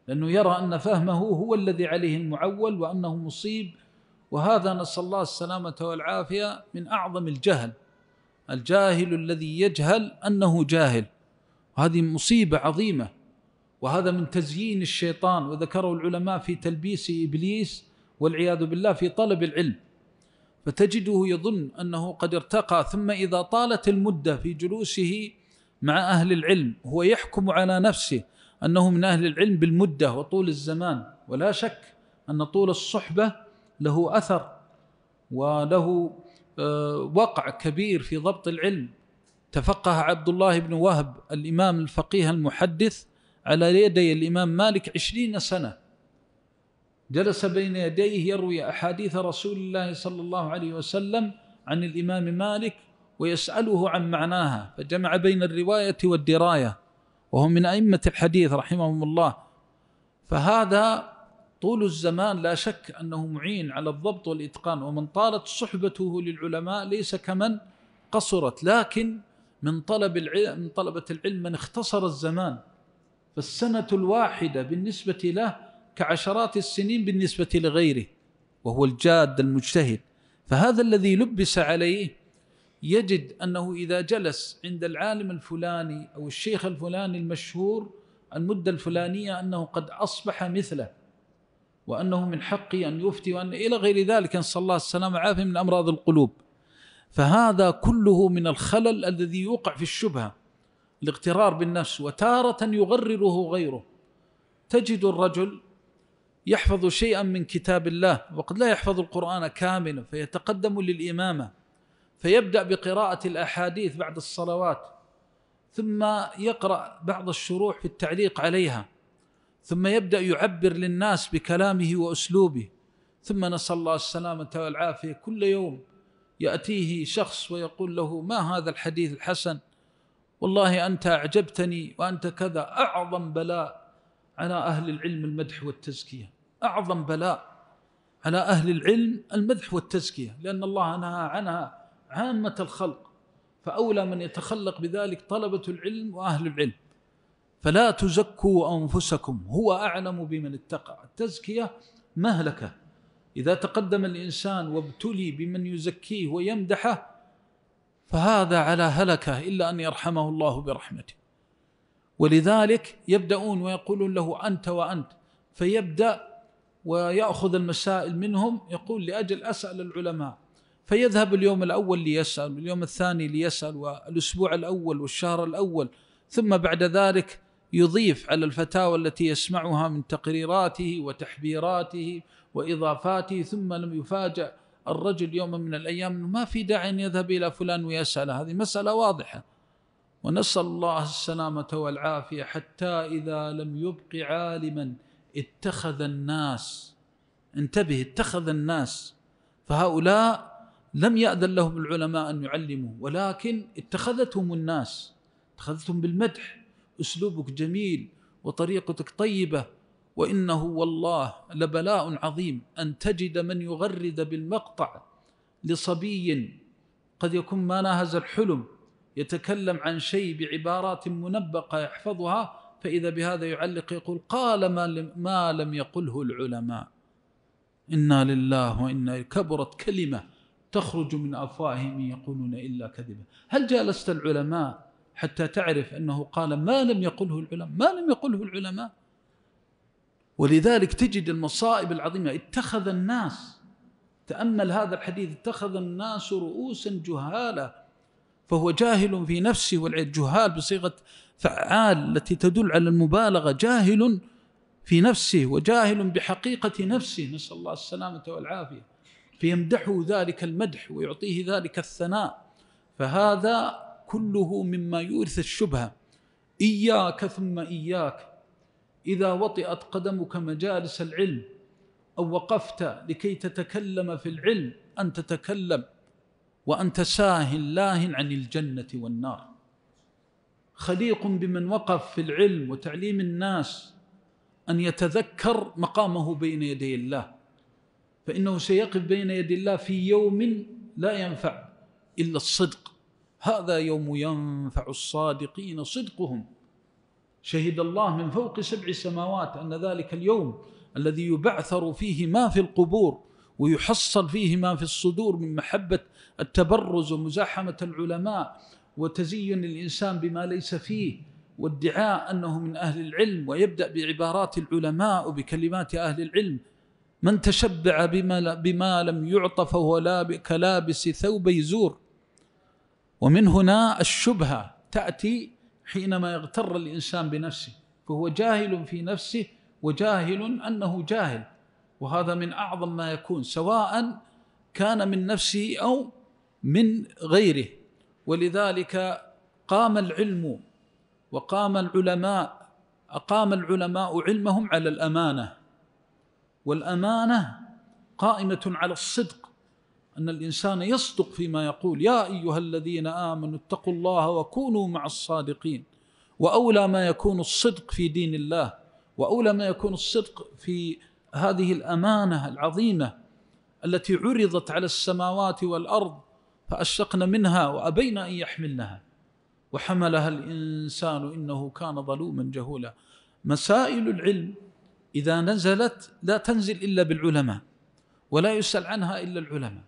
لأنه يرى أن فهمه هو الذي عليه المعول وأنه مصيب وهذا نسأل الله السلامة والعافية من أعظم الجهل الجاهل الذي يجهل أنه جاهل وهذه مصيبة عظيمة وهذا من تزيين الشيطان وذكره العلماء في تلبيس إبليس والعياذ بالله في طلب العلم فتجده يظن انه قد ارتقى ثم اذا طالت المده في جلوسه مع اهل العلم هو يحكم على نفسه انه من اهل العلم بالمده وطول الزمان ولا شك ان طول الصحبه له اثر وله آه، وقع كبير في ضبط العلم تفقه عبد الله بن وهب الامام الفقيه المحدث على يدي الامام مالك عشرين سنه جلس بين يديه يروي أحاديث رسول الله صلى الله عليه وسلم عن الإمام مالك ويسأله عن معناها فجمع بين الرواية والدراية وهو من أئمة الحديث رحمهم الله فهذا طول الزمان لا شك أنه معين على الضبط والإتقان ومن طالت صحبته للعلماء ليس كمن قصرت لكن من طلب العلم من طلبة العلم من اختصر الزمان فالسنة الواحدة بالنسبة له كعشرات السنين بالنسبة لغيره وهو الجاد المجتهد فهذا الذي لبس عليه يجد أنه إذا جلس عند العالم الفلاني أو الشيخ الفلاني المشهور المدة الفلانية أنه قد أصبح مثله وأنه من حقي أن يفتي وأن إلى غير ذلك نسأل الله السلامة والعافية من أمراض القلوب فهذا كله من الخلل الذي يوقع في الشبهة الاغترار بالنفس وتارة يغرره غيره تجد الرجل يحفظ شيئا من كتاب الله وقد لا يحفظ القرآن كاملا فيتقدم للإمامة فيبدأ بقراءة الأحاديث بعد الصلوات ثم يقرأ بعض الشروح في التعليق عليها ثم يبدأ يعبر للناس بكلامه وأسلوبه ثم نسأل الله السلامة والعافية كل يوم يأتيه شخص ويقول له ما هذا الحديث الحسن والله أنت أعجبتني وأنت كذا أعظم بلاء على أهل العلم المدح والتزكية أعظم بلاء على أهل العلم المدح والتزكية لأن الله نهى عنها عامة الخلق فأولى من يتخلق بذلك طلبة العلم وأهل العلم فلا تزكوا أنفسكم هو أعلم بمن اتقى التزكية مهلكة إذا تقدم الإنسان وابتلي بمن يزكيه ويمدحه فهذا على هلكه إلا أن يرحمه الله برحمته ولذلك يبدأون ويقولون له أنت وأنت فيبدأ ويأخذ المسائل منهم يقول لأجل أسأل العلماء فيذهب اليوم الأول ليسأل واليوم الثاني ليسأل والأسبوع الأول والشهر الأول ثم بعد ذلك يضيف على الفتاوى التي يسمعها من تقريراته وتحبيراته وإضافاته ثم لم يفاجأ الرجل يوما من الأيام ما في داعي أن يذهب إلى فلان ويسأل هذه مسألة واضحة ونسأل الله السلامة والعافية حتى إذا لم يبق عالما اتخذ الناس انتبه اتخذ الناس فهؤلاء لم يأذن لهم العلماء أن يعلموا ولكن اتخذتهم الناس اتخذتهم بالمدح أسلوبك جميل وطريقتك طيبة وإنه والله لبلاء عظيم أن تجد من يغرد بالمقطع لصبي قد يكون ما ناهز الحلم يتكلم عن شيء بعبارات منبقة يحفظها فإذا بهذا يعلق يقول قال ما لم, ما لم يقله العلماء إنا لله وإنا كبرت كلمة تخرج من أفواههم يقولون إلا كذبا هل جالست العلماء حتى تعرف أنه قال ما لم يقله العلماء ما لم يقله العلماء ولذلك تجد المصائب العظيمة اتخذ الناس تأمل هذا الحديث اتخذ الناس رؤوسا جهالا فهو جاهل في نفسه والجهال بصيغة فعال التي تدل على المبالغة جاهل في نفسه وجاهل بحقيقة نفسه نسأل الله السلامة والعافية فيمدحه ذلك المدح ويعطيه ذلك الثناء فهذا كله مما يورث الشبهة إياك ثم إياك إذا وطئت قدمك مجالس العلم أو وقفت لكي تتكلم في العلم أن تتكلم وأنت ساه لاه عن الجنة والنار خليق بمن وقف في العلم وتعليم الناس أن يتذكر مقامه بين يدي الله فإنه سيقف بين يدي الله في يوم لا ينفع إلا الصدق هذا يوم ينفع الصادقين صدقهم شهد الله من فوق سبع سماوات أن ذلك اليوم الذي يبعثر فيه ما في القبور ويحصل فيه ما في الصدور من محبة التبرز ومزاحمة العلماء وتزين الإنسان بما ليس فيه وادعاء أنه من أهل العلم ويبدأ بعبارات العلماء وبكلمات أهل العلم من تشبع بما, بما لم يعط فهو كلابس ثوبي زور ومن هنا الشبهة تأتي حينما يغتر الإنسان بنفسه فهو جاهل في نفسه وجاهل أنه جاهل وهذا من أعظم ما يكون سواء كان من نفسه أو من غيره ولذلك قام العلم وقام العلماء أقام العلماء علمهم على الأمانة والأمانة قائمة على الصدق أن الإنسان يصدق فيما يقول يا أيها الذين آمنوا اتقوا الله وكونوا مع الصادقين وأولى ما يكون الصدق في دين الله وأولى ما يكون الصدق في هذه الأمانة العظيمة التي عرضت على السماوات والأرض فأشفقن منها وأبين أن يحملنها وحملها الإنسان إنه كان ظلوما جهولا مسائل العلم إذا نزلت لا تنزل إلا بالعلماء ولا يسأل عنها إلا العلماء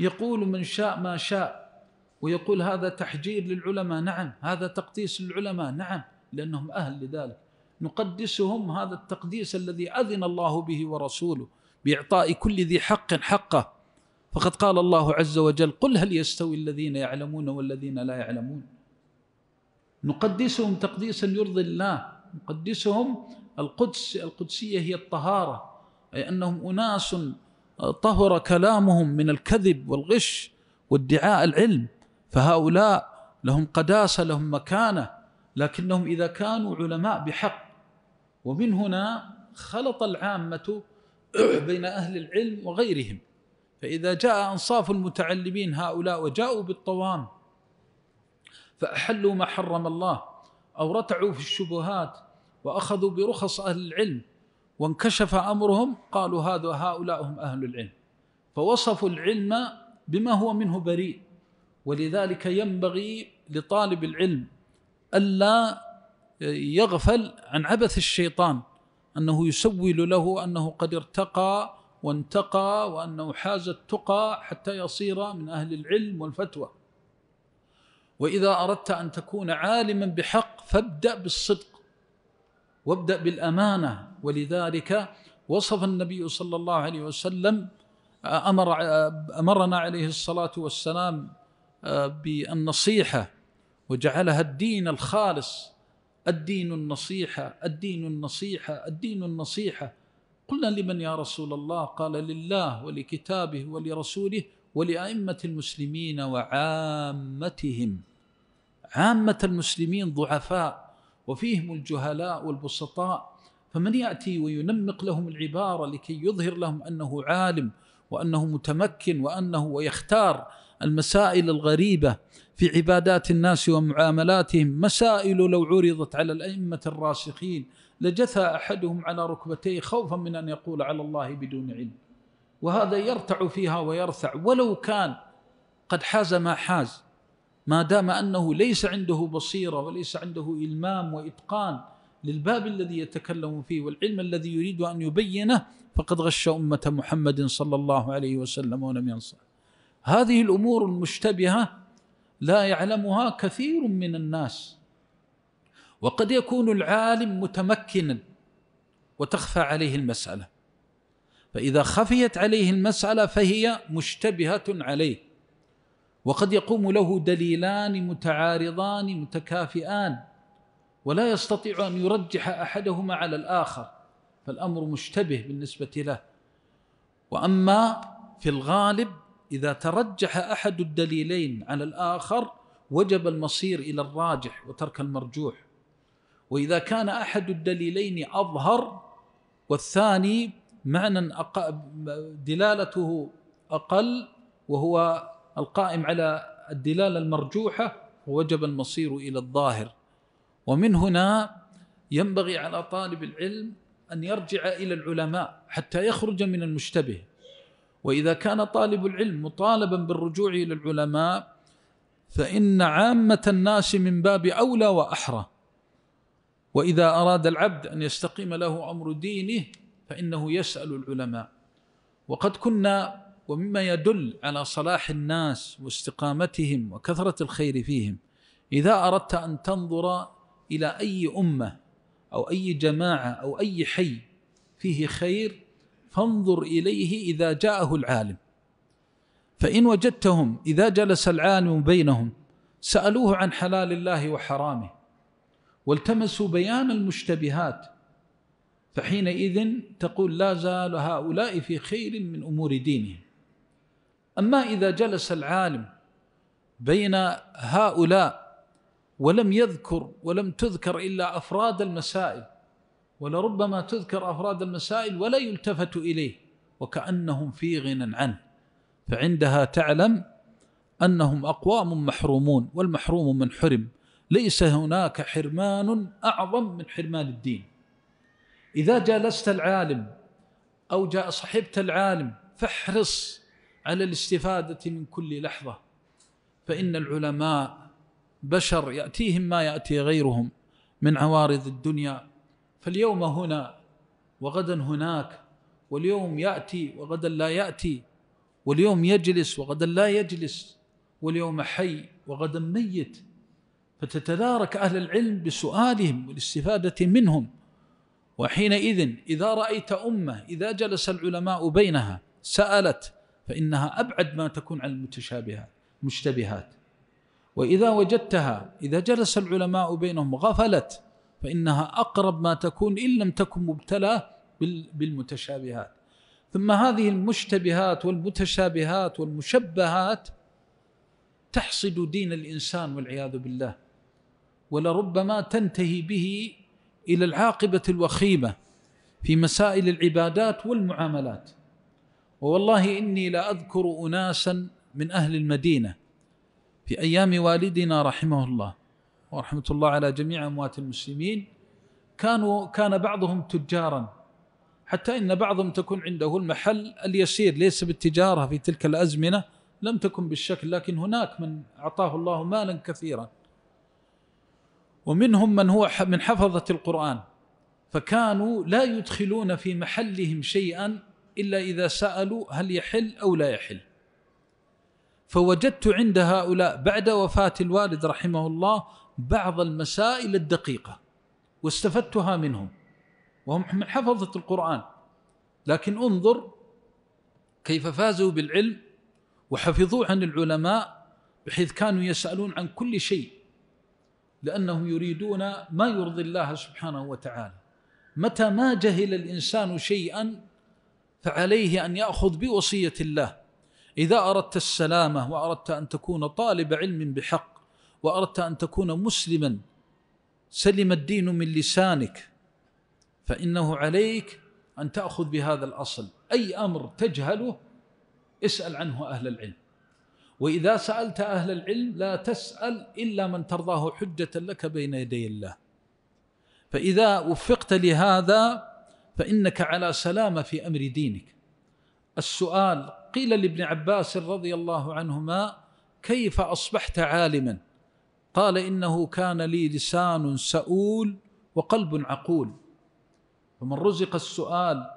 يقول من شاء ما شاء ويقول هذا تحجير للعلماء نعم هذا تقديس للعلماء نعم لأنهم أهل لذلك نقدسهم هذا التقديس الذي أذن الله به ورسوله بإعطاء كل ذي حق حقه فقد قال الله عز وجل قل هل يستوي الذين يعلمون والذين لا يعلمون نقدسهم تقديسا يرضي الله نقدسهم القدس القدسية هي الطهارة أي أنهم أناس آه، طهر كلامهم من الكذب والغش وادعاء العلم فهؤلاء لهم قداسة لهم مكانة لكنهم إذا كانوا علماء بحق ومن هنا خلط العامة بين أهل العلم وغيرهم فإذا جاء أنصاف المتعلمين هؤلاء وجاءوا بالطوام فأحلوا ما حرم الله أو رتعوا في الشبهات وأخذوا برخص أهل العلم وانكشف أمرهم قالوا هذا هؤلاء هم أهل العلم فوصفوا العلم بما هو منه بريء ولذلك ينبغي لطالب العلم ألا يغفل عن عبث الشيطان أنه يسول له أنه قد ارتقى وانتقى وأنه حاز التقى حتى يصير من أهل العلم والفتوى وإذا أردت أن تكون عالما بحق فابدأ بالصدق وابدأ بالأمانة ولذلك وصف النبي صلى الله عليه وسلم أمر أمرنا عليه الصلاة والسلام آه، بالنصيحة وجعلها الدين الخالص الدين النصيحة الدين النصيحة الدين النصيحة قلنا لمن يا رسول الله قال لله ولكتابه ولرسوله ولأئمة المسلمين وعامتهم عامة المسلمين ضعفاء وفيهم الجهلاء والبسطاء فمن يأتي وينمق لهم العبارة لكي يظهر لهم أنه عالم وأنه متمكن وأنه ويختار المسائل الغريبة في عبادات الناس ومعاملاتهم مسائل لو عرضت على الأئمة الراسخين لجثى أحدهم على ركبتيه خوفا من أن يقول على الله بدون علم وهذا يرتع فيها ويرثع ولو كان قد حاز ما حاز ما دام أنه ليس عنده بصيرة وليس عنده إلمام وإتقان للباب الذي يتكلم فيه والعلم الذي يريد أن يبينه فقد غش أمة محمد صلى الله عليه وسلم ولم ينصح هذه الأمور المشتبهة لا يعلمها كثير من الناس وقد يكون العالم متمكنا وتخفى عليه المساله فاذا خفيت عليه المساله فهي مشتبهه عليه وقد يقوم له دليلان متعارضان متكافئان ولا يستطيع ان يرجح احدهما على الاخر فالامر مشتبه بالنسبه له واما في الغالب إذا ترجح أحد الدليلين على الآخر وجب المصير إلى الراجح وترك المرجوح وإذا كان أحد الدليلين أظهر والثاني معنى دلالته أقل وهو القائم على الدلالة المرجوحة وجب المصير إلى الظاهر ومن هنا ينبغي على طالب العلم أن يرجع إلى العلماء حتى يخرج من المشتبه واذا كان طالب العلم مطالبا بالرجوع الى العلماء فان عامه الناس من باب اولى واحرى واذا اراد العبد ان يستقيم له امر دينه فانه يسال العلماء وقد كنا ومما يدل على صلاح الناس واستقامتهم وكثره الخير فيهم اذا اردت ان تنظر الى اي امه او اي جماعه او اي حي فيه خير فانظر إليه إذا جاءه العالم فإن وجدتهم إذا جلس العالم بينهم سألوه عن حلال الله وحرامه والتمسوا بيان المشتبهات فحينئذ تقول لا زال هؤلاء في خير من أمور دينهم أما إذا جلس العالم بين هؤلاء ولم يذكر ولم تذكر إلا أفراد المسائل ولربما تذكر أفراد المسائل ولا يلتفت إليه وكأنهم في غنى عنه فعندها تعلم أنهم أقوام محرومون والمحروم من حرم ليس هناك حرمان أعظم من حرمان الدين إذا جالست العالم أو جاء صحبت العالم فاحرص على الاستفادة من كل لحظة فإن العلماء بشر يأتيهم ما يأتي غيرهم من عوارض الدنيا فاليوم هنا وغدا هناك واليوم ياتي وغدا لا ياتي واليوم يجلس وغدا لا يجلس واليوم حي وغدا ميت فتتدارك اهل العلم بسؤالهم والاستفاده منهم وحينئذ اذا رايت امه اذا جلس العلماء بينها سالت فانها ابعد ما تكون عن المتشابهات مشتبهات واذا وجدتها اذا جلس العلماء بينهم غفلت فإنها أقرب ما تكون إن لم تكن مبتلى بالمتشابهات ثم هذه المشتبهات والمتشابهات والمشبهات تحصد دين الإنسان والعياذ بالله ولربما تنتهي به إلى العاقبة الوخيمة في مسائل العبادات والمعاملات ووالله إني لأذكر أذكر أناسا من أهل المدينة في أيام والدنا رحمه الله ورحمة الله على جميع أموات المسلمين كانوا كان بعضهم تجارا حتى إن بعضهم تكون عنده المحل اليسير ليس بالتجارة في تلك الأزمنة لم تكن بالشكل لكن هناك من أعطاه الله مالا كثيرا ومنهم من هو من حفظة القرآن فكانوا لا يدخلون في محلهم شيئا إلا إذا سألوا هل يحل أو لا يحل فوجدت عند هؤلاء بعد وفاة الوالد رحمه الله بعض المسائل الدقيقة واستفدتها منهم وهم من حفظة القرآن لكن انظر كيف فازوا بالعلم وحفظوه عن العلماء بحيث كانوا يسألون عن كل شيء لأنهم يريدون ما يرضي الله سبحانه وتعالى متى ما جهل الإنسان شيئا فعليه أن يأخذ بوصية الله إذا أردت السلامة وأردت أن تكون طالب علم بحق واردت ان تكون مسلما سلم الدين من لسانك فانه عليك ان تاخذ بهذا الاصل اي امر تجهله اسال عنه اهل العلم واذا سالت اهل العلم لا تسال الا من ترضاه حجه لك بين يدي الله فاذا وفقت لهذا فانك على سلامه في امر دينك السؤال قيل لابن عباس رضي الله عنهما كيف اصبحت عالما قال إنه كان لي لسان سؤول وقلب عقول فمن رزق السؤال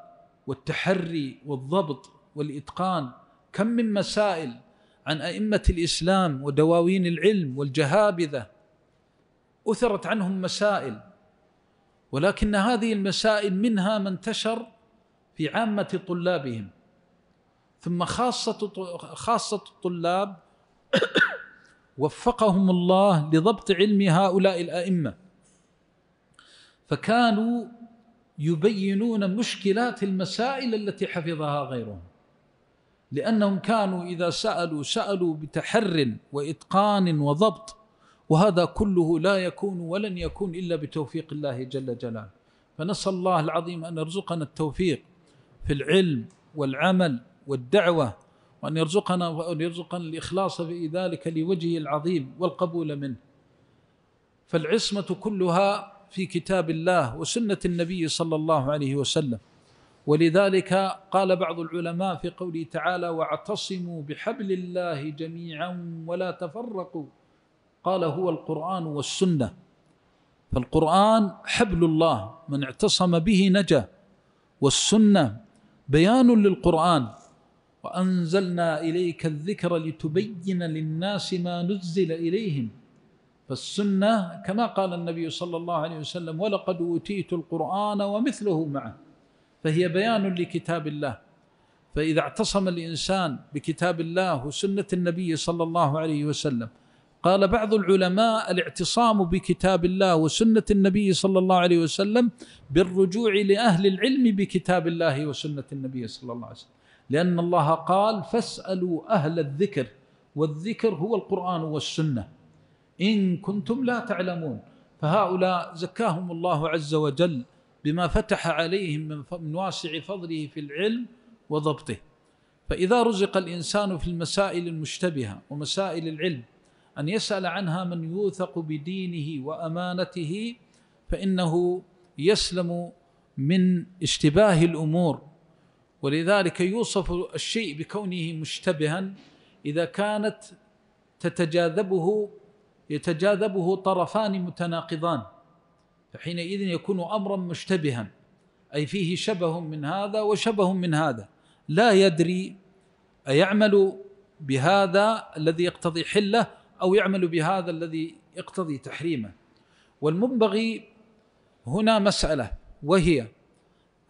والتحري والضبط والإتقان كم من مسائل عن أئمة الإسلام ودواوين العلم والجهابذة أثرت عنهم مسائل ولكن هذه المسائل منها ما انتشر في عامة طلابهم ثم خاصة خاصة الطلاب وفقهم الله لضبط علم هؤلاء الائمه فكانوا يبينون مشكلات المسائل التي حفظها غيرهم لانهم كانوا اذا سالوا سالوا بتحر واتقان وضبط وهذا كله لا يكون ولن يكون الا بتوفيق الله جل جلاله فنسال الله العظيم ان يرزقنا التوفيق في العلم والعمل والدعوه وأن يرزقنا وأن يرزقنا الإخلاص في ذلك لوجهه العظيم والقبول منه فالعصمة كلها في كتاب الله وسنة النبي صلى الله عليه وسلم ولذلك قال بعض العلماء في قوله تعالى واعتصموا بحبل الله جميعا ولا تفرقوا قال هو القرآن والسنة فالقرآن حبل الله من اعتصم به نجا والسنة بيان للقرآن وأنزلنا إليك الذكر لتبين للناس ما نزل إليهم فالسنة كما قال النبي صلى الله عليه وسلم ولقد أوتيت القرآن ومثله معه فهي بيان لكتاب الله فإذا اعتصم الإنسان بكتاب الله وسنة النبي صلى الله عليه وسلم قال بعض العلماء الاعتصام بكتاب الله وسنة النبي صلى الله عليه وسلم بالرجوع لأهل العلم بكتاب الله وسنة النبي صلى الله عليه وسلم لأن الله قال فاسألوا أهل الذكر والذكر هو القرآن والسنة إن كنتم لا تعلمون فهؤلاء زكاهم الله عز وجل بما فتح عليهم من واسع فضله في العلم وضبطه فإذا رزق الإنسان في المسائل المشتبهة ومسائل العلم أن يسأل عنها من يوثق بدينه وأمانته فإنه يسلم من اشتباه الأمور ولذلك يوصف الشيء بكونه مشتبها إذا كانت تتجاذبه يتجاذبه طرفان متناقضان فحينئذ يكون أمرا مشتبها أي فيه شبه من هذا وشبه من هذا لا يدري أيعمل بهذا الذي يقتضي حله أو يعمل بهذا الذي يقتضي تحريمه والمنبغي هنا مسألة وهي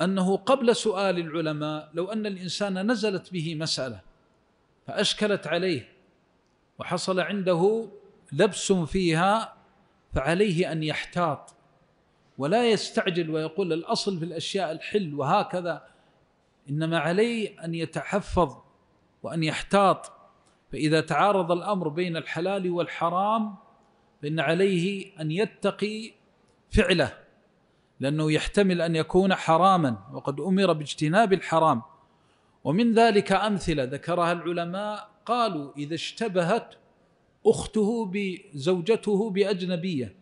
أنه قبل سؤال العلماء لو أن الإنسان نزلت به مسألة فأشكلت عليه وحصل عنده لبس فيها فعليه أن يحتاط ولا يستعجل ويقول الأصل في الأشياء الحل وهكذا إنما عليه أن يتحفظ وأن يحتاط فإذا تعارض الأمر بين الحلال والحرام فإن عليه أن يتقي فعله لأنه يحتمل أن يكون حراما وقد أمر باجتناب الحرام ومن ذلك أمثلة ذكرها العلماء قالوا إذا اشتبهت أخته بزوجته بأجنبية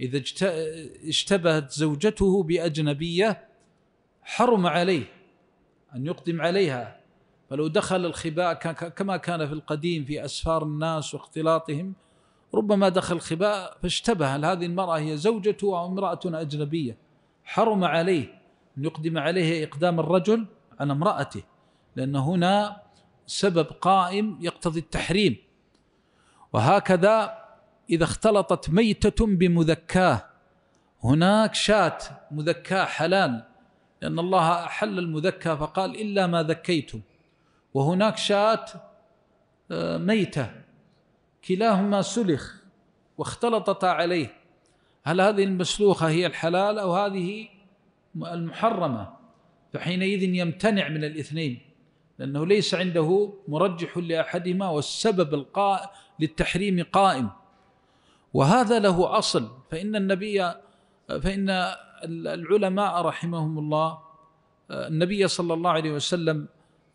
إذا اشتبهت زوجته بأجنبية حرم عليه أن يقدم عليها فلو دخل الخباء كما كان في القديم في أسفار الناس واختلاطهم ربما دخل خباء فاشتبه هل هذه المرأة هي زوجته أو امرأة أجنبية حرم عليه أن يقدم عليه إقدام الرجل على امرأته لأن هنا سبب قائم يقتضي التحريم وهكذا إذا اختلطت ميتة بمذكاه هناك شاة مذكاه حلال لأن الله أحل المذكى فقال إلا ما ذكيتم وهناك شاة آه، ميتة كلاهما سلخ واختلطتا عليه هل هذه المسلوخة هي الحلال أو هذه المحرمة فحينئذ يمتنع من الاثنين لأنه ليس عنده مرجح لأحدهما والسبب القائم للتحريم قائم وهذا له أصل فإن النبي فإن العلماء رحمهم الله النبي صلى الله عليه وسلم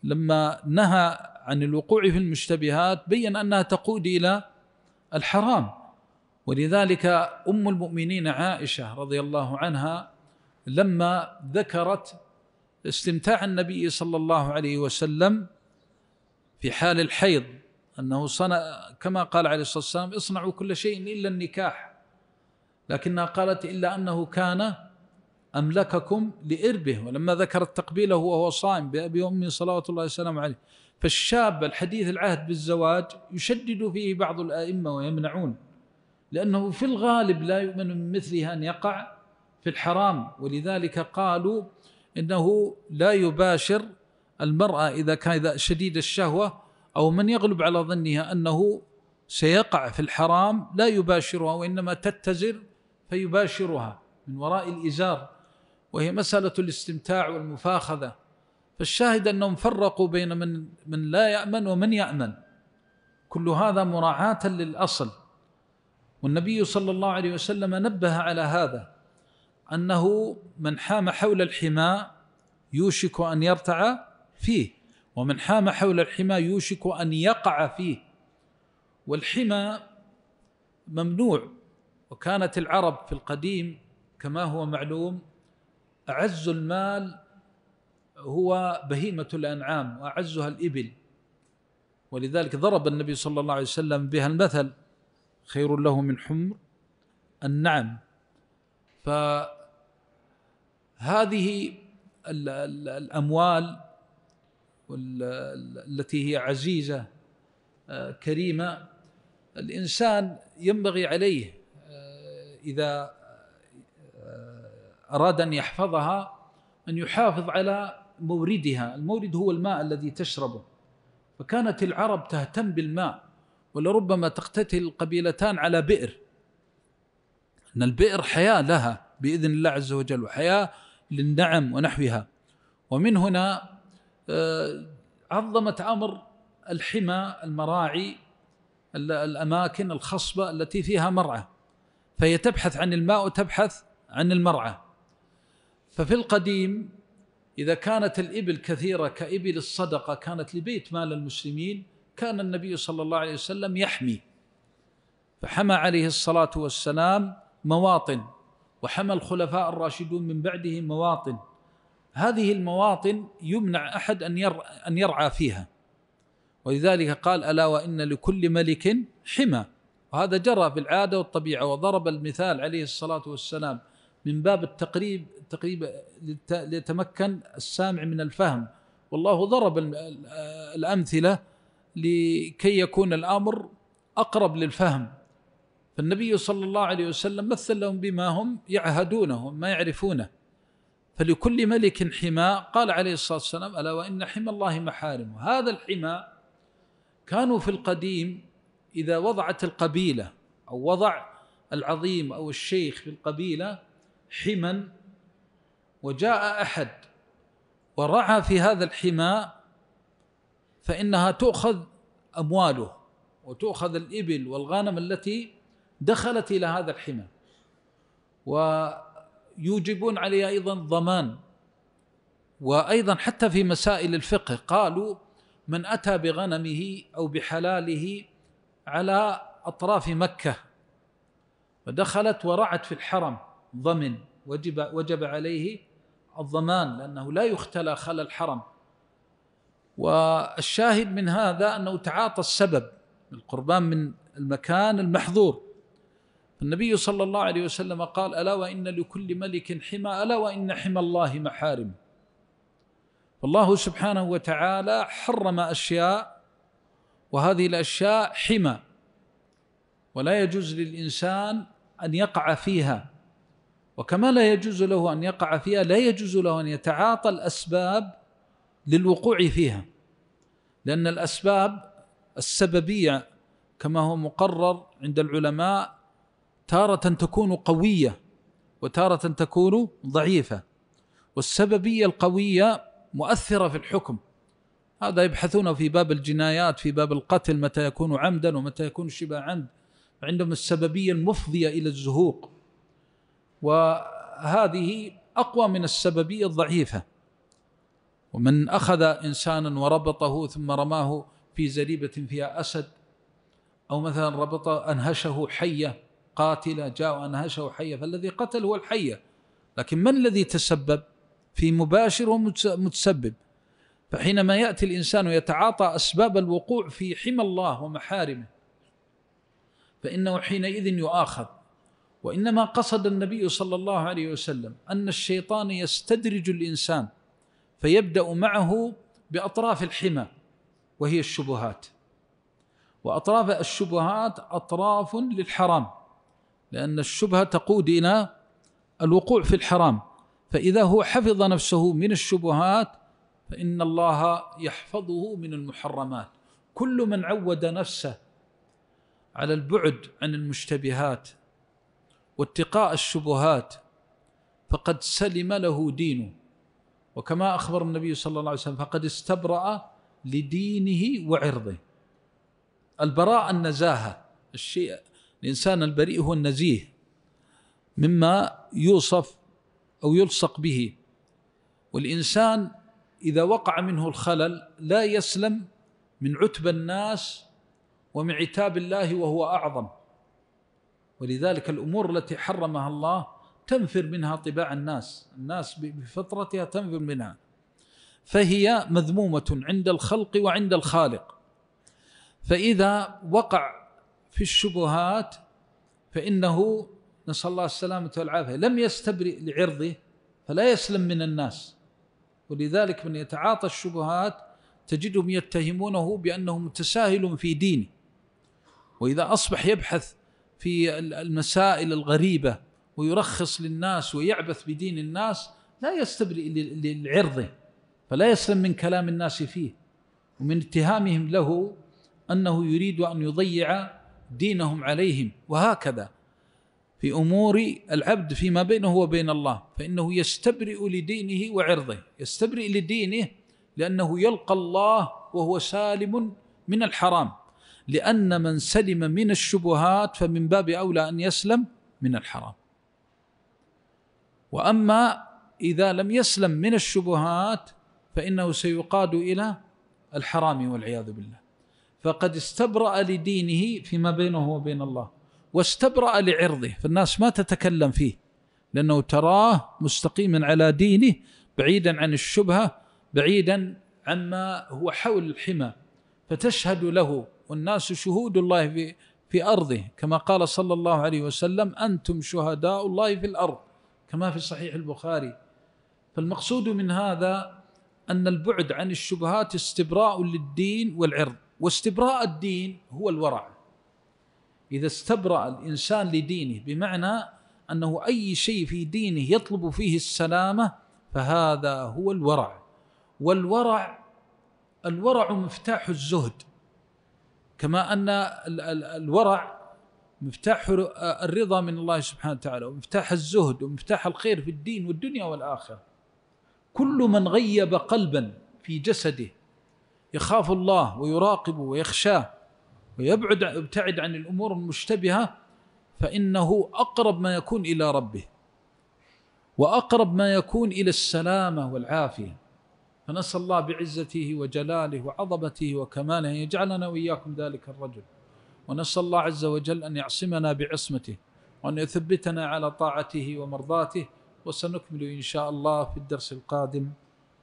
لما نهى عن الوقوع في المشتبهات بين انها تقود الى الحرام ولذلك ام المؤمنين عائشه رضي الله عنها لما ذكرت استمتاع النبي صلى الله عليه وسلم في حال الحيض انه صنع كما قال عليه الصلاه والسلام اصنعوا كل شيء الا النكاح لكنها قالت الا انه كان املككم لاربه ولما ذكرت تقبيله وهو صائم بابي وامي صلوات الله وسلامه عليه فالشاب الحديث العهد بالزواج يشدد فيه بعض الائمه ويمنعون لانه في الغالب لا يؤمن من مثله ان يقع في الحرام ولذلك قالوا انه لا يباشر المراه اذا كان إذا شديد الشهوه او من يغلب على ظنها انه سيقع في الحرام لا يباشرها وانما تتزر فيباشرها من وراء الازار وهي مساله الاستمتاع والمفاخذه فالشاهد انهم فرقوا بين من من لا يامن ومن يامن كل هذا مراعاه للاصل والنبي صلى الله عليه وسلم نبه على هذا انه من حام حول الحمى يوشك ان يرتع فيه ومن حام حول الحمى يوشك ان يقع فيه والحمى ممنوع وكانت العرب في القديم كما هو معلوم اعز المال هو بهيمة الأنعام وأعزها الإبل ولذلك ضرب النبي صلى الله عليه وسلم بها المثل خير له من حمر النعم فهذه الأموال التي هي عزيزة آه، كريمة الإنسان ينبغي عليه آه، إذا آه، أراد أن يحفظها أن يحافظ على موردها المورد هو الماء الذي تشربه فكانت العرب تهتم بالماء ولربما تقتتل القبيلتان على بئر أن البئر حياة لها بإذن الله عز وجل وحياة للنعم ونحوها ومن هنا آه، عظمت أمر الحمى المراعي الأماكن الخصبة التي فيها مرعى فهي تبحث عن الماء وتبحث عن المرعى ففي القديم إذا كانت الإبل كثيرة كإبل الصدقة كانت لبيت مال المسلمين كان النبي صلى الله عليه وسلم يحمي فحمى عليه الصلاة والسلام مواطن وحمى الخلفاء الراشدون من بعده مواطن هذه المواطن يمنع أحد أن, ير... أن يرعى فيها ولذلك قال ألا وإن لكل ملك حمى وهذا جرى بالعادة والطبيعة وضرب المثال عليه الصلاة والسلام من باب التقريب تقريب ليتمكن السامع من الفهم والله ضرب الأمثلة لكي يكون الأمر أقرب للفهم فالنبي صلى الله عليه وسلم مثل لهم بما هم يعهدونه ما يعرفونه فلكل ملك حماء قال عليه الصلاة والسلام ألا وإن حمى الله محارمه هذا الحماء كانوا في القديم إذا وضعت القبيلة أو وضع العظيم أو الشيخ في القبيلة حما وجاء احد ورعى في هذا الحمى فانها تؤخذ امواله وتؤخذ الابل والغنم التي دخلت الى هذا الحمى ويوجبون عليها ايضا ضمان وايضا حتى في مسائل الفقه قالوا من اتى بغنمه او بحلاله على اطراف مكه فدخلت ورعت في الحرم ضمن وجب وجب عليه الضمان لأنه لا يختلى خلا الحرم والشاهد من هذا أنه تعاطى السبب القربان من المكان المحظور النبي صلى الله عليه وسلم قال ألا وإن لكل ملك حمى ألا وإن حمى الله محارم فالله سبحانه وتعالى حرم أشياء وهذه الأشياء حمى ولا يجوز للإنسان أن يقع فيها وكما لا يجوز له ان يقع فيها لا يجوز له ان يتعاطى الاسباب للوقوع فيها لان الاسباب السببيه كما هو مقرر عند العلماء تاره تكون قويه وتاره تكون ضعيفه والسببيه القويه مؤثره في الحكم هذا يبحثون في باب الجنايات في باب القتل متى يكون عمدا ومتى يكون شبه عمد عندهم السببيه المفضيه الى الزهوق وهذه أقوى من السببية الضعيفة ومن أخذ إنسانا وربطه ثم رماه في زريبة فيها أسد أو مثلا ربط أنهشه حية قاتلة جاء أنهشه حية فالذي قتل هو الحية لكن من الذي تسبب في مباشر ومتسبب فحينما يأتي الإنسان ويتعاطى أسباب الوقوع في حمى الله ومحارمه فإنه حينئذ يؤاخذ وإنما قصد النبي صلى الله عليه وسلم أن الشيطان يستدرج الإنسان فيبدأ معه بأطراف الحمى وهي الشبهات وأطراف الشبهات أطراف للحرام لأن الشبهة تقود إلى الوقوع في الحرام فإذا هو حفظ نفسه من الشبهات فإن الله يحفظه من المحرمات كل من عود نفسه على البعد عن المشتبهات واتقاء الشبهات فقد سلم له دينه وكما أخبر النبي صلى الله عليه وسلم فقد استبرأ لدينه وعرضه البراء النزاهة الشيء الإنسان البريء هو النزيه مما يوصف أو يلصق به والإنسان إذا وقع منه الخلل لا يسلم من عتب الناس ومن عتاب الله وهو أعظم ولذلك الأمور التي حرمها الله تنفر منها طباع الناس الناس بفطرتها تنفر منها فهي مذمومة عند الخلق وعند الخالق فإذا وقع في الشبهات فإنه نسأل الله السلامة والعافية لم يستبرئ لعرضه فلا يسلم من الناس ولذلك من يتعاطى الشبهات تجدهم يتهمونه بأنه متساهل في دينه وإذا أصبح يبحث في المسائل الغريبه ويرخص للناس ويعبث بدين الناس لا يستبرئ لعرضه فلا يسلم من كلام الناس فيه ومن اتهامهم له انه يريد ان يضيع دينهم عليهم وهكذا في امور العبد فيما بينه وبين الله فانه يستبرئ لدينه وعرضه يستبرئ لدينه لانه يلقى الله وهو سالم من الحرام لأن من سلم من الشبهات فمن باب أولى أن يسلم من الحرام وأما إذا لم يسلم من الشبهات فإنه سيقاد إلى الحرام والعياذ بالله فقد استبرأ لدينه فيما بينه وبين الله واستبرأ لعرضه فالناس ما تتكلم فيه لأنه تراه مستقيما على دينه بعيدا عن الشبهة بعيدا عما هو حول الحمى فتشهد له والناس شهود الله في في ارضه كما قال صلى الله عليه وسلم انتم شهداء الله في الارض كما في صحيح البخاري فالمقصود من هذا ان البعد عن الشبهات استبراء للدين والعرض واستبراء الدين هو الورع اذا استبرا الانسان لدينه بمعنى انه اي شيء في دينه يطلب فيه السلامه فهذا هو الورع والورع الورع مفتاح الزهد كما ان الورع مفتاح الرضا من الله سبحانه وتعالى ومفتاح الزهد ومفتاح الخير في الدين والدنيا والاخره كل من غيب قلبا في جسده يخاف الله ويراقبه ويخشاه ويبعد يبتعد عن الامور المشتبهه فانه اقرب ما يكون الى ربه واقرب ما يكون الى السلامه والعافيه فنسأل الله بعزته وجلاله وعظمته وكماله أن يجعلنا وإياكم ذلك الرجل ونسأل الله عز وجل أن يعصمنا بعصمته وأن يثبتنا على طاعته ومرضاته وسنكمل إن شاء الله في الدرس القادم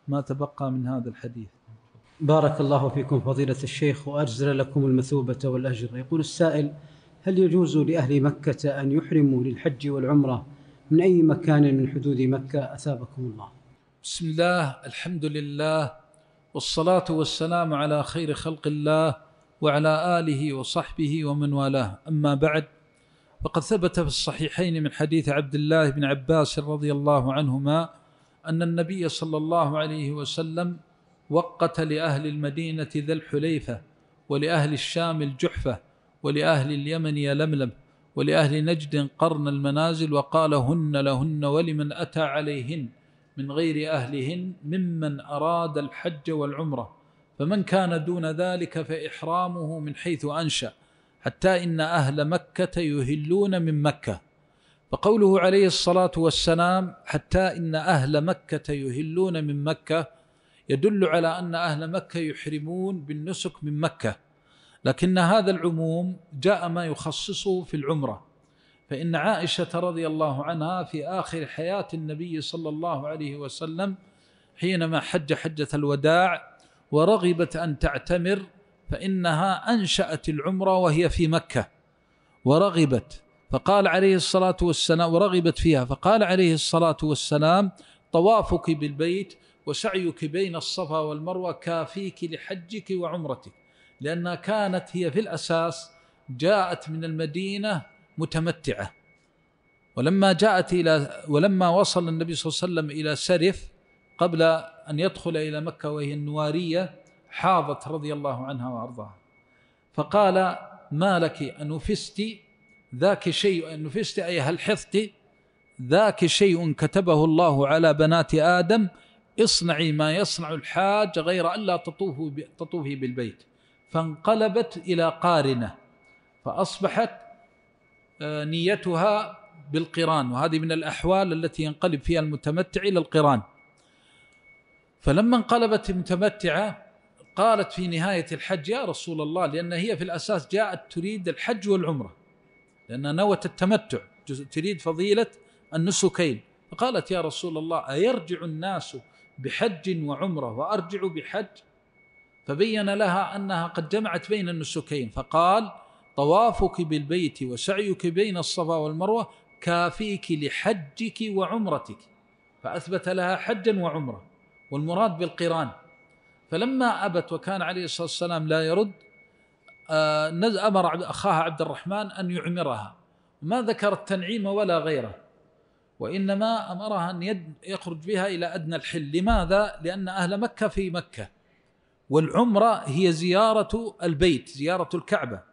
ما تبقى من هذا الحديث بارك الله فيكم فضيلة الشيخ وأجزل لكم المثوبة والأجر يقول السائل هل يجوز لأهل مكة أن يحرموا للحج والعمرة من أي مكان من حدود مكة أثابكم الله بسم الله الحمد لله والصلاة والسلام على خير خلق الله وعلى آله وصحبه ومن والاه أما بعد فقد ثبت في الصحيحين من حديث عبد الله بن عباس رضي الله عنهما أن النبي صلى الله عليه وسلم وقت لأهل المدينة ذا الحليفة ولأهل الشام الجحفة ولأهل اليمن يلملم ولأهل نجد قرن المنازل وقال هن لهن ولمن أتى عليهن من غير أهلهن ممن أراد الحج والعمرة فمن كان دون ذلك فإحرامه من حيث أنشأ حتى إن أهل مكة يهلون من مكة فقوله عليه الصلاة والسلام حتى إن أهل مكة يهلون من مكة يدل على أن أهل مكة يحرمون بالنسك من مكة لكن هذا العموم جاء ما يخصصه في العمره فإن عائشة رضي الله عنها في آخر حياة النبي صلى الله عليه وسلم حينما حج حجة الوداع ورغبت أن تعتمر فإنها أنشأت العمرة وهي في مكة ورغبت فقال عليه الصلاة والسلام ورغبت فيها فقال عليه الصلاة والسلام طوافك بالبيت وسعيك بين الصفا والمروة كافيك لحجك وعمرتك لأنها كانت هي في الأساس جاءت من المدينة متمتعة ولما جاءت إلى ولما وصل النبي صلى الله عليه وسلم إلى سرف قبل أن يدخل إلى مكة وهي النوارية حاضت رضي الله عنها وأرضاها فقال ما لك أنفست ذاك شيء أنفست أي هل حفظت ذاك شيء كتبه الله على بنات آدم اصنعي ما يصنع الحاج غير ألا تطوفي بالبيت فانقلبت إلى قارنة فأصبحت آه، نيتها بالقران وهذه من الاحوال التي ينقلب فيها المتمتع الى القران فلما انقلبت المتمتعه قالت في نهايه الحج يا رسول الله لان هي في الاساس جاءت تريد الحج والعمره لانها نوت التمتع تريد فضيله النسكين فقالت يا رسول الله ايرجع الناس بحج وعمره وارجع بحج فبين لها انها قد جمعت بين النسكين فقال طوافك بالبيت وسعيك بين الصفا والمروه كافيك لحجك وعمرتك فاثبت لها حجا وعمره والمراد بالقران فلما ابت وكان عليه الصلاه والسلام لا يرد آه، امر اخاها عبد الرحمن ان يعمرها ما ذكر التنعيم ولا غيره وانما امرها ان يخرج بها الى ادنى الحل لماذا لان اهل مكه في مكه والعمره هي زياره البيت زياره الكعبه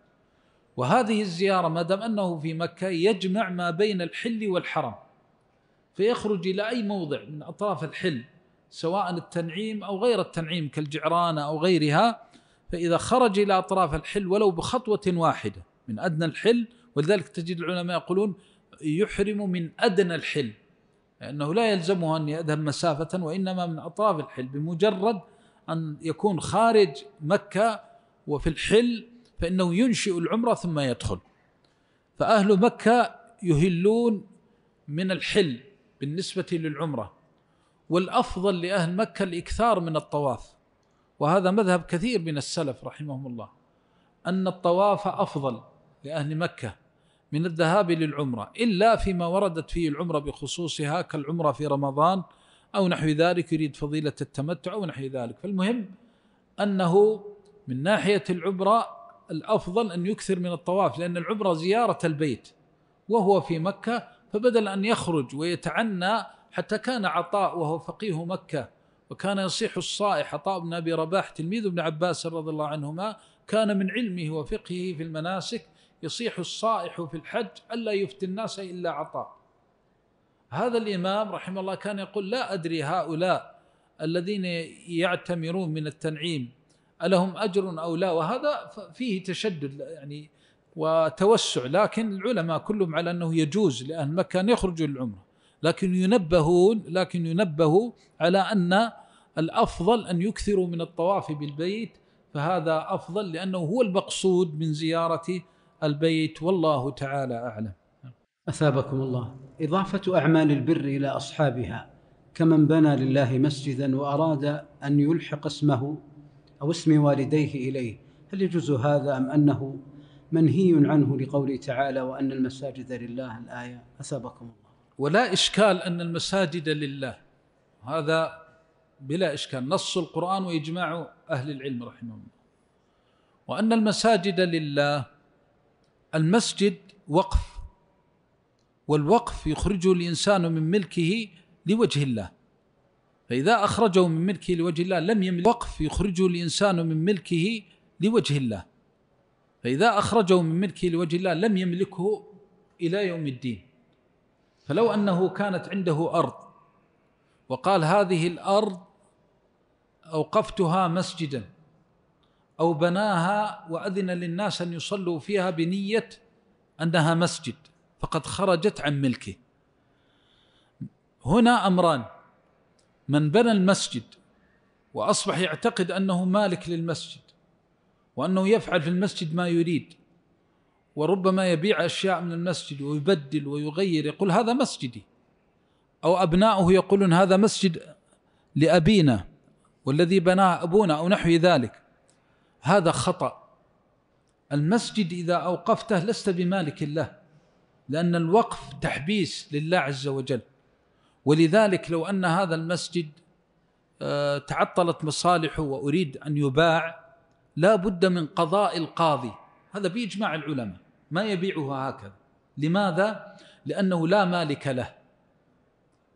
وهذه الزيارة ما دام أنه في مكة يجمع ما بين الحل والحرم فيخرج إلى أي موضع من أطراف الحل سواء التنعيم أو غير التنعيم كالجعرانة أو غيرها فإذا خرج إلى أطراف الحل ولو بخطوة واحدة من أدنى الحل ولذلك تجد العلماء يقولون يحرم من أدنى الحل لأنه لا يلزمه أن يذهب مسافة وإنما من أطراف الحل بمجرد أن يكون خارج مكة وفي الحل فإنه ينشئ العمرة ثم يدخل فأهل مكة يهلون من الحل بالنسبة للعمرة والأفضل لأهل مكة الإكثار من الطواف وهذا مذهب كثير من السلف رحمهم الله أن الطواف أفضل لأهل مكة من الذهاب للعمرة إلا فيما وردت فيه العمرة بخصوصها كالعمرة في رمضان أو نحو ذلك يريد فضيلة التمتع أو نحو ذلك فالمهم أنه من ناحية العمرة الافضل ان يكثر من الطواف لان العمره زياره البيت وهو في مكه فبدل ان يخرج ويتعنى حتى كان عطاء وهو فقيه مكه وكان يصيح الصائح عطاء بن ابي رباح تلميذ ابن عباس رضي الله عنهما كان من علمه وفقهه في المناسك يصيح الصائح في الحج الا يفتي الناس الا عطاء هذا الامام رحمه الله كان يقول لا ادري هؤلاء الذين يعتمرون من التنعيم ألهم أجر أو لا وهذا فيه تشدد يعني وتوسع لكن العلماء كلهم على أنه يجوز لأهل مكة أن يخرجوا للعمرة لكن ينبهون لكن ينبهوا على أن الأفضل أن يكثروا من الطواف بالبيت فهذا أفضل لأنه هو المقصود من زيارة البيت والله تعالى أعلم أثابكم الله إضافة أعمال البر إلى أصحابها كمن بنى لله مسجدا وأراد أن يلحق اسمه أو اسم والديه إليه هل يجوز هذا أم أنه منهي عنه لقوله تعالى وأن المساجد لله الآية أثابكم الله ولا إشكال أن المساجد لله هذا بلا إشكال نص القرآن وإجماع أهل العلم رحمهم الله وأن المساجد لله المسجد وقف والوقف يخرجه الإنسان من ملكه لوجه الله فإذا أخرجه من ملكه لوجه الله لم يملك وقف يخرجه الإنسان من ملكه لوجه الله فإذا أخرجه من ملكه لوجه الله لم يملكه إلى يوم الدين فلو أنه كانت عنده أرض وقال هذه الأرض أوقفتها مسجدا أو بناها وأذن للناس أن يصلوا فيها بنية أنها مسجد فقد خرجت عن ملكه هنا أمران من بنى المسجد واصبح يعتقد انه مالك للمسجد وانه يفعل في المسجد ما يريد وربما يبيع اشياء من المسجد ويبدل ويغير يقول هذا مسجدي او ابناؤه يقولون هذا مسجد لابينا والذي بناه ابونا او نحو ذلك هذا خطأ المسجد إذا أوقفته لست بمالك له لأن الوقف تحبيس لله عز وجل ولذلك لو ان هذا المسجد آه، تعطلت مصالحه واريد ان يباع لا بد من قضاء القاضي هذا بإجماع العلماء ما يبيعها هكذا لماذا؟ لأنه لا مالك له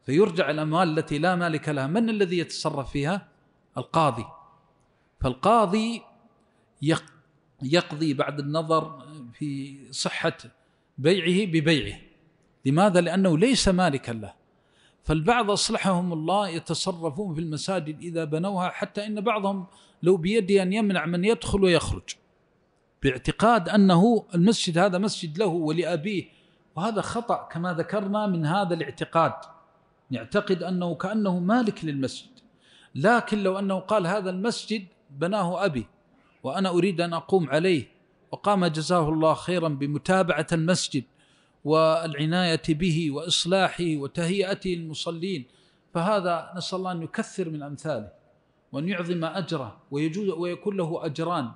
فيرجع الأموال التي لا مالك لها من الذي يتصرف فيها؟ القاضي فالقاضي يقضي بعد النظر في صحة بيعه ببيعه لماذا؟ لأنه ليس مالكا له فالبعض أصلحهم الله يتصرفون في المساجد إذا بنوها حتى إن بعضهم لو بيده أن يمنع من يدخل ويخرج باعتقاد أنه المسجد هذا مسجد له ولأبيه وهذا خطأ كما ذكرنا من هذا الاعتقاد يعتقد أنه كأنه مالك للمسجد لكن لو أنه قال هذا المسجد بناه أبي وأنا أريد أن أقوم عليه وقام جزاه الله خيرا بمتابعة المسجد والعناية به وإصلاحه وتهيئته للمصلين فهذا نسأل الله أن يكثر من أمثاله وأن يعظم أجره ويجوز ويكون له أجران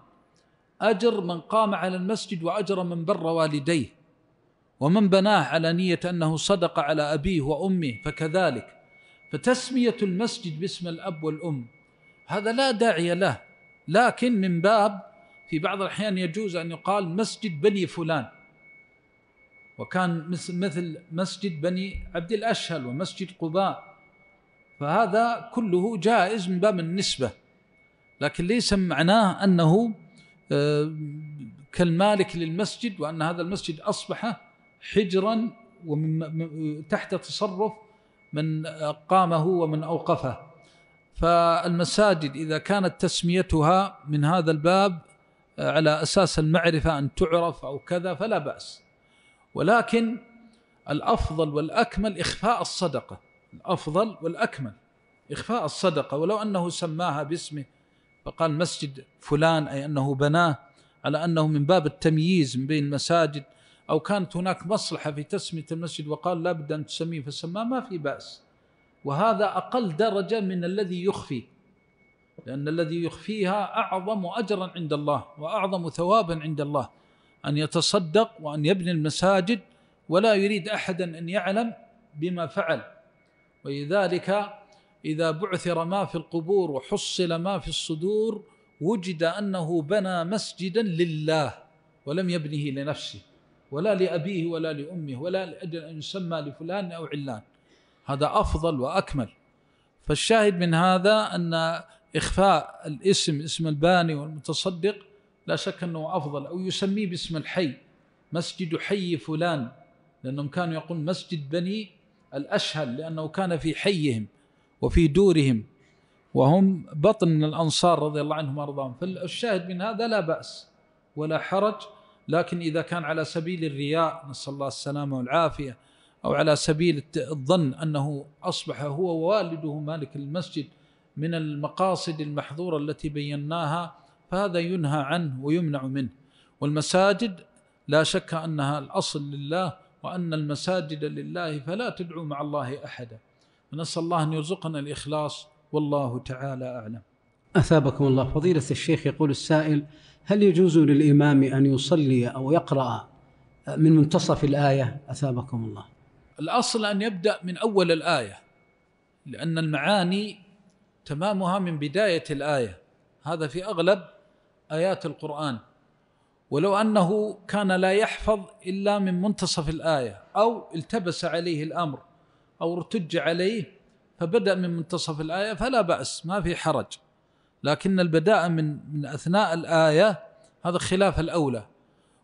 أجر من قام على المسجد وأجر من بر والديه ومن بناه على نية أنه صدق على أبيه وأمه فكذلك فتسمية المسجد باسم الأب والأم هذا لا داعي له لكن من باب في بعض الأحيان يجوز أن يقال مسجد بني فلان وكان مثل مسجد بني عبد الأشهل ومسجد قباء فهذا كله جائز من باب النسبة لكن ليس معناه أنه آه، كالمالك للمسجد وأن هذا المسجد أصبح حجرا ومن تحت تصرف من قامه ومن أوقفه فالمساجد إذا كانت تسميتها من هذا الباب آه، على أساس المعرفة أن تعرف أو كذا فلا بأس ولكن الافضل والاكمل اخفاء الصدقه الافضل والاكمل اخفاء الصدقه ولو انه سماها باسمه فقال مسجد فلان اي انه بناه على انه من باب التمييز من بين المساجد او كانت هناك مصلحه في تسميه المسجد وقال لا بد ان تسميه فسماه ما في باس وهذا اقل درجه من الذي يخفي لان الذي يخفيها اعظم اجرا عند الله واعظم ثوابا عند الله أن يتصدق وأن يبني المساجد ولا يريد أحدا أن يعلم بما فعل ولذلك إذا بعثر ما في القبور وحصل ما في الصدور وجد أنه بنى مسجدا لله ولم يبنه لنفسه ولا لأبيه ولا لأمه ولا لأجل أن يسمى لفلان أو علان هذا أفضل وأكمل فالشاهد من هذا أن إخفاء الاسم اسم الباني والمتصدق لا شك أنه أفضل أو يسميه باسم الحي مسجد حي فلان لأنهم كانوا يقولون مسجد بني الأشهل لأنه كان في حيهم وفي دورهم وهم بطن من الأنصار رضي الله عنهم وأرضاهم فالشاهد من هذا لا بأس ولا حرج لكن إذا كان على سبيل الرياء نسأل الله السلامة والعافية أو على سبيل الظن أنه أصبح هو ووالده مالك المسجد من المقاصد المحظورة التي بيناها فهذا ينهى عنه ويمنع منه والمساجد لا شك انها الاصل لله وان المساجد لله فلا تدعو مع الله احدا ونسال الله ان يرزقنا الاخلاص والله تعالى اعلم. اثابكم الله فضيلة الشيخ يقول السائل هل يجوز للامام ان يصلي او يقرا من منتصف الايه اثابكم الله. الاصل ان يبدا من اول الايه لان المعاني تمامها من بدايه الايه هذا في اغلب آيات القرآن ولو أنه كان لا يحفظ إلا من منتصف الآية أو التبس عليه الأمر أو ارتج عليه فبدأ من منتصف الآية فلا بأس ما في حرج لكن البداء من من أثناء الآية هذا خلاف الأولى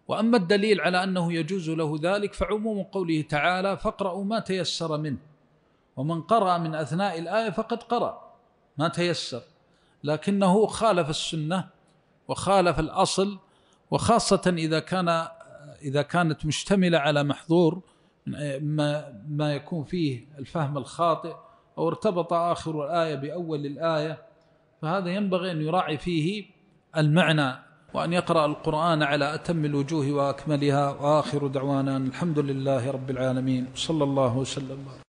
وأما الدليل على أنه يجوز له ذلك فعموم قوله تعالى فاقرأوا ما تيسر منه ومن قرأ من أثناء الآية فقد قرأ ما تيسر لكنه خالف السنة وخالف الأصل وخاصة إذا كان إذا كانت مشتملة على محظور ما, ما يكون فيه الفهم الخاطئ أو ارتبط آخر الآية بأول الآية فهذا ينبغي أن يراعي فيه المعنى وأن يقرأ القرآن على أتم الوجوه وأكملها وآخر دعوانا الحمد لله رب العالمين صلى الله وسلم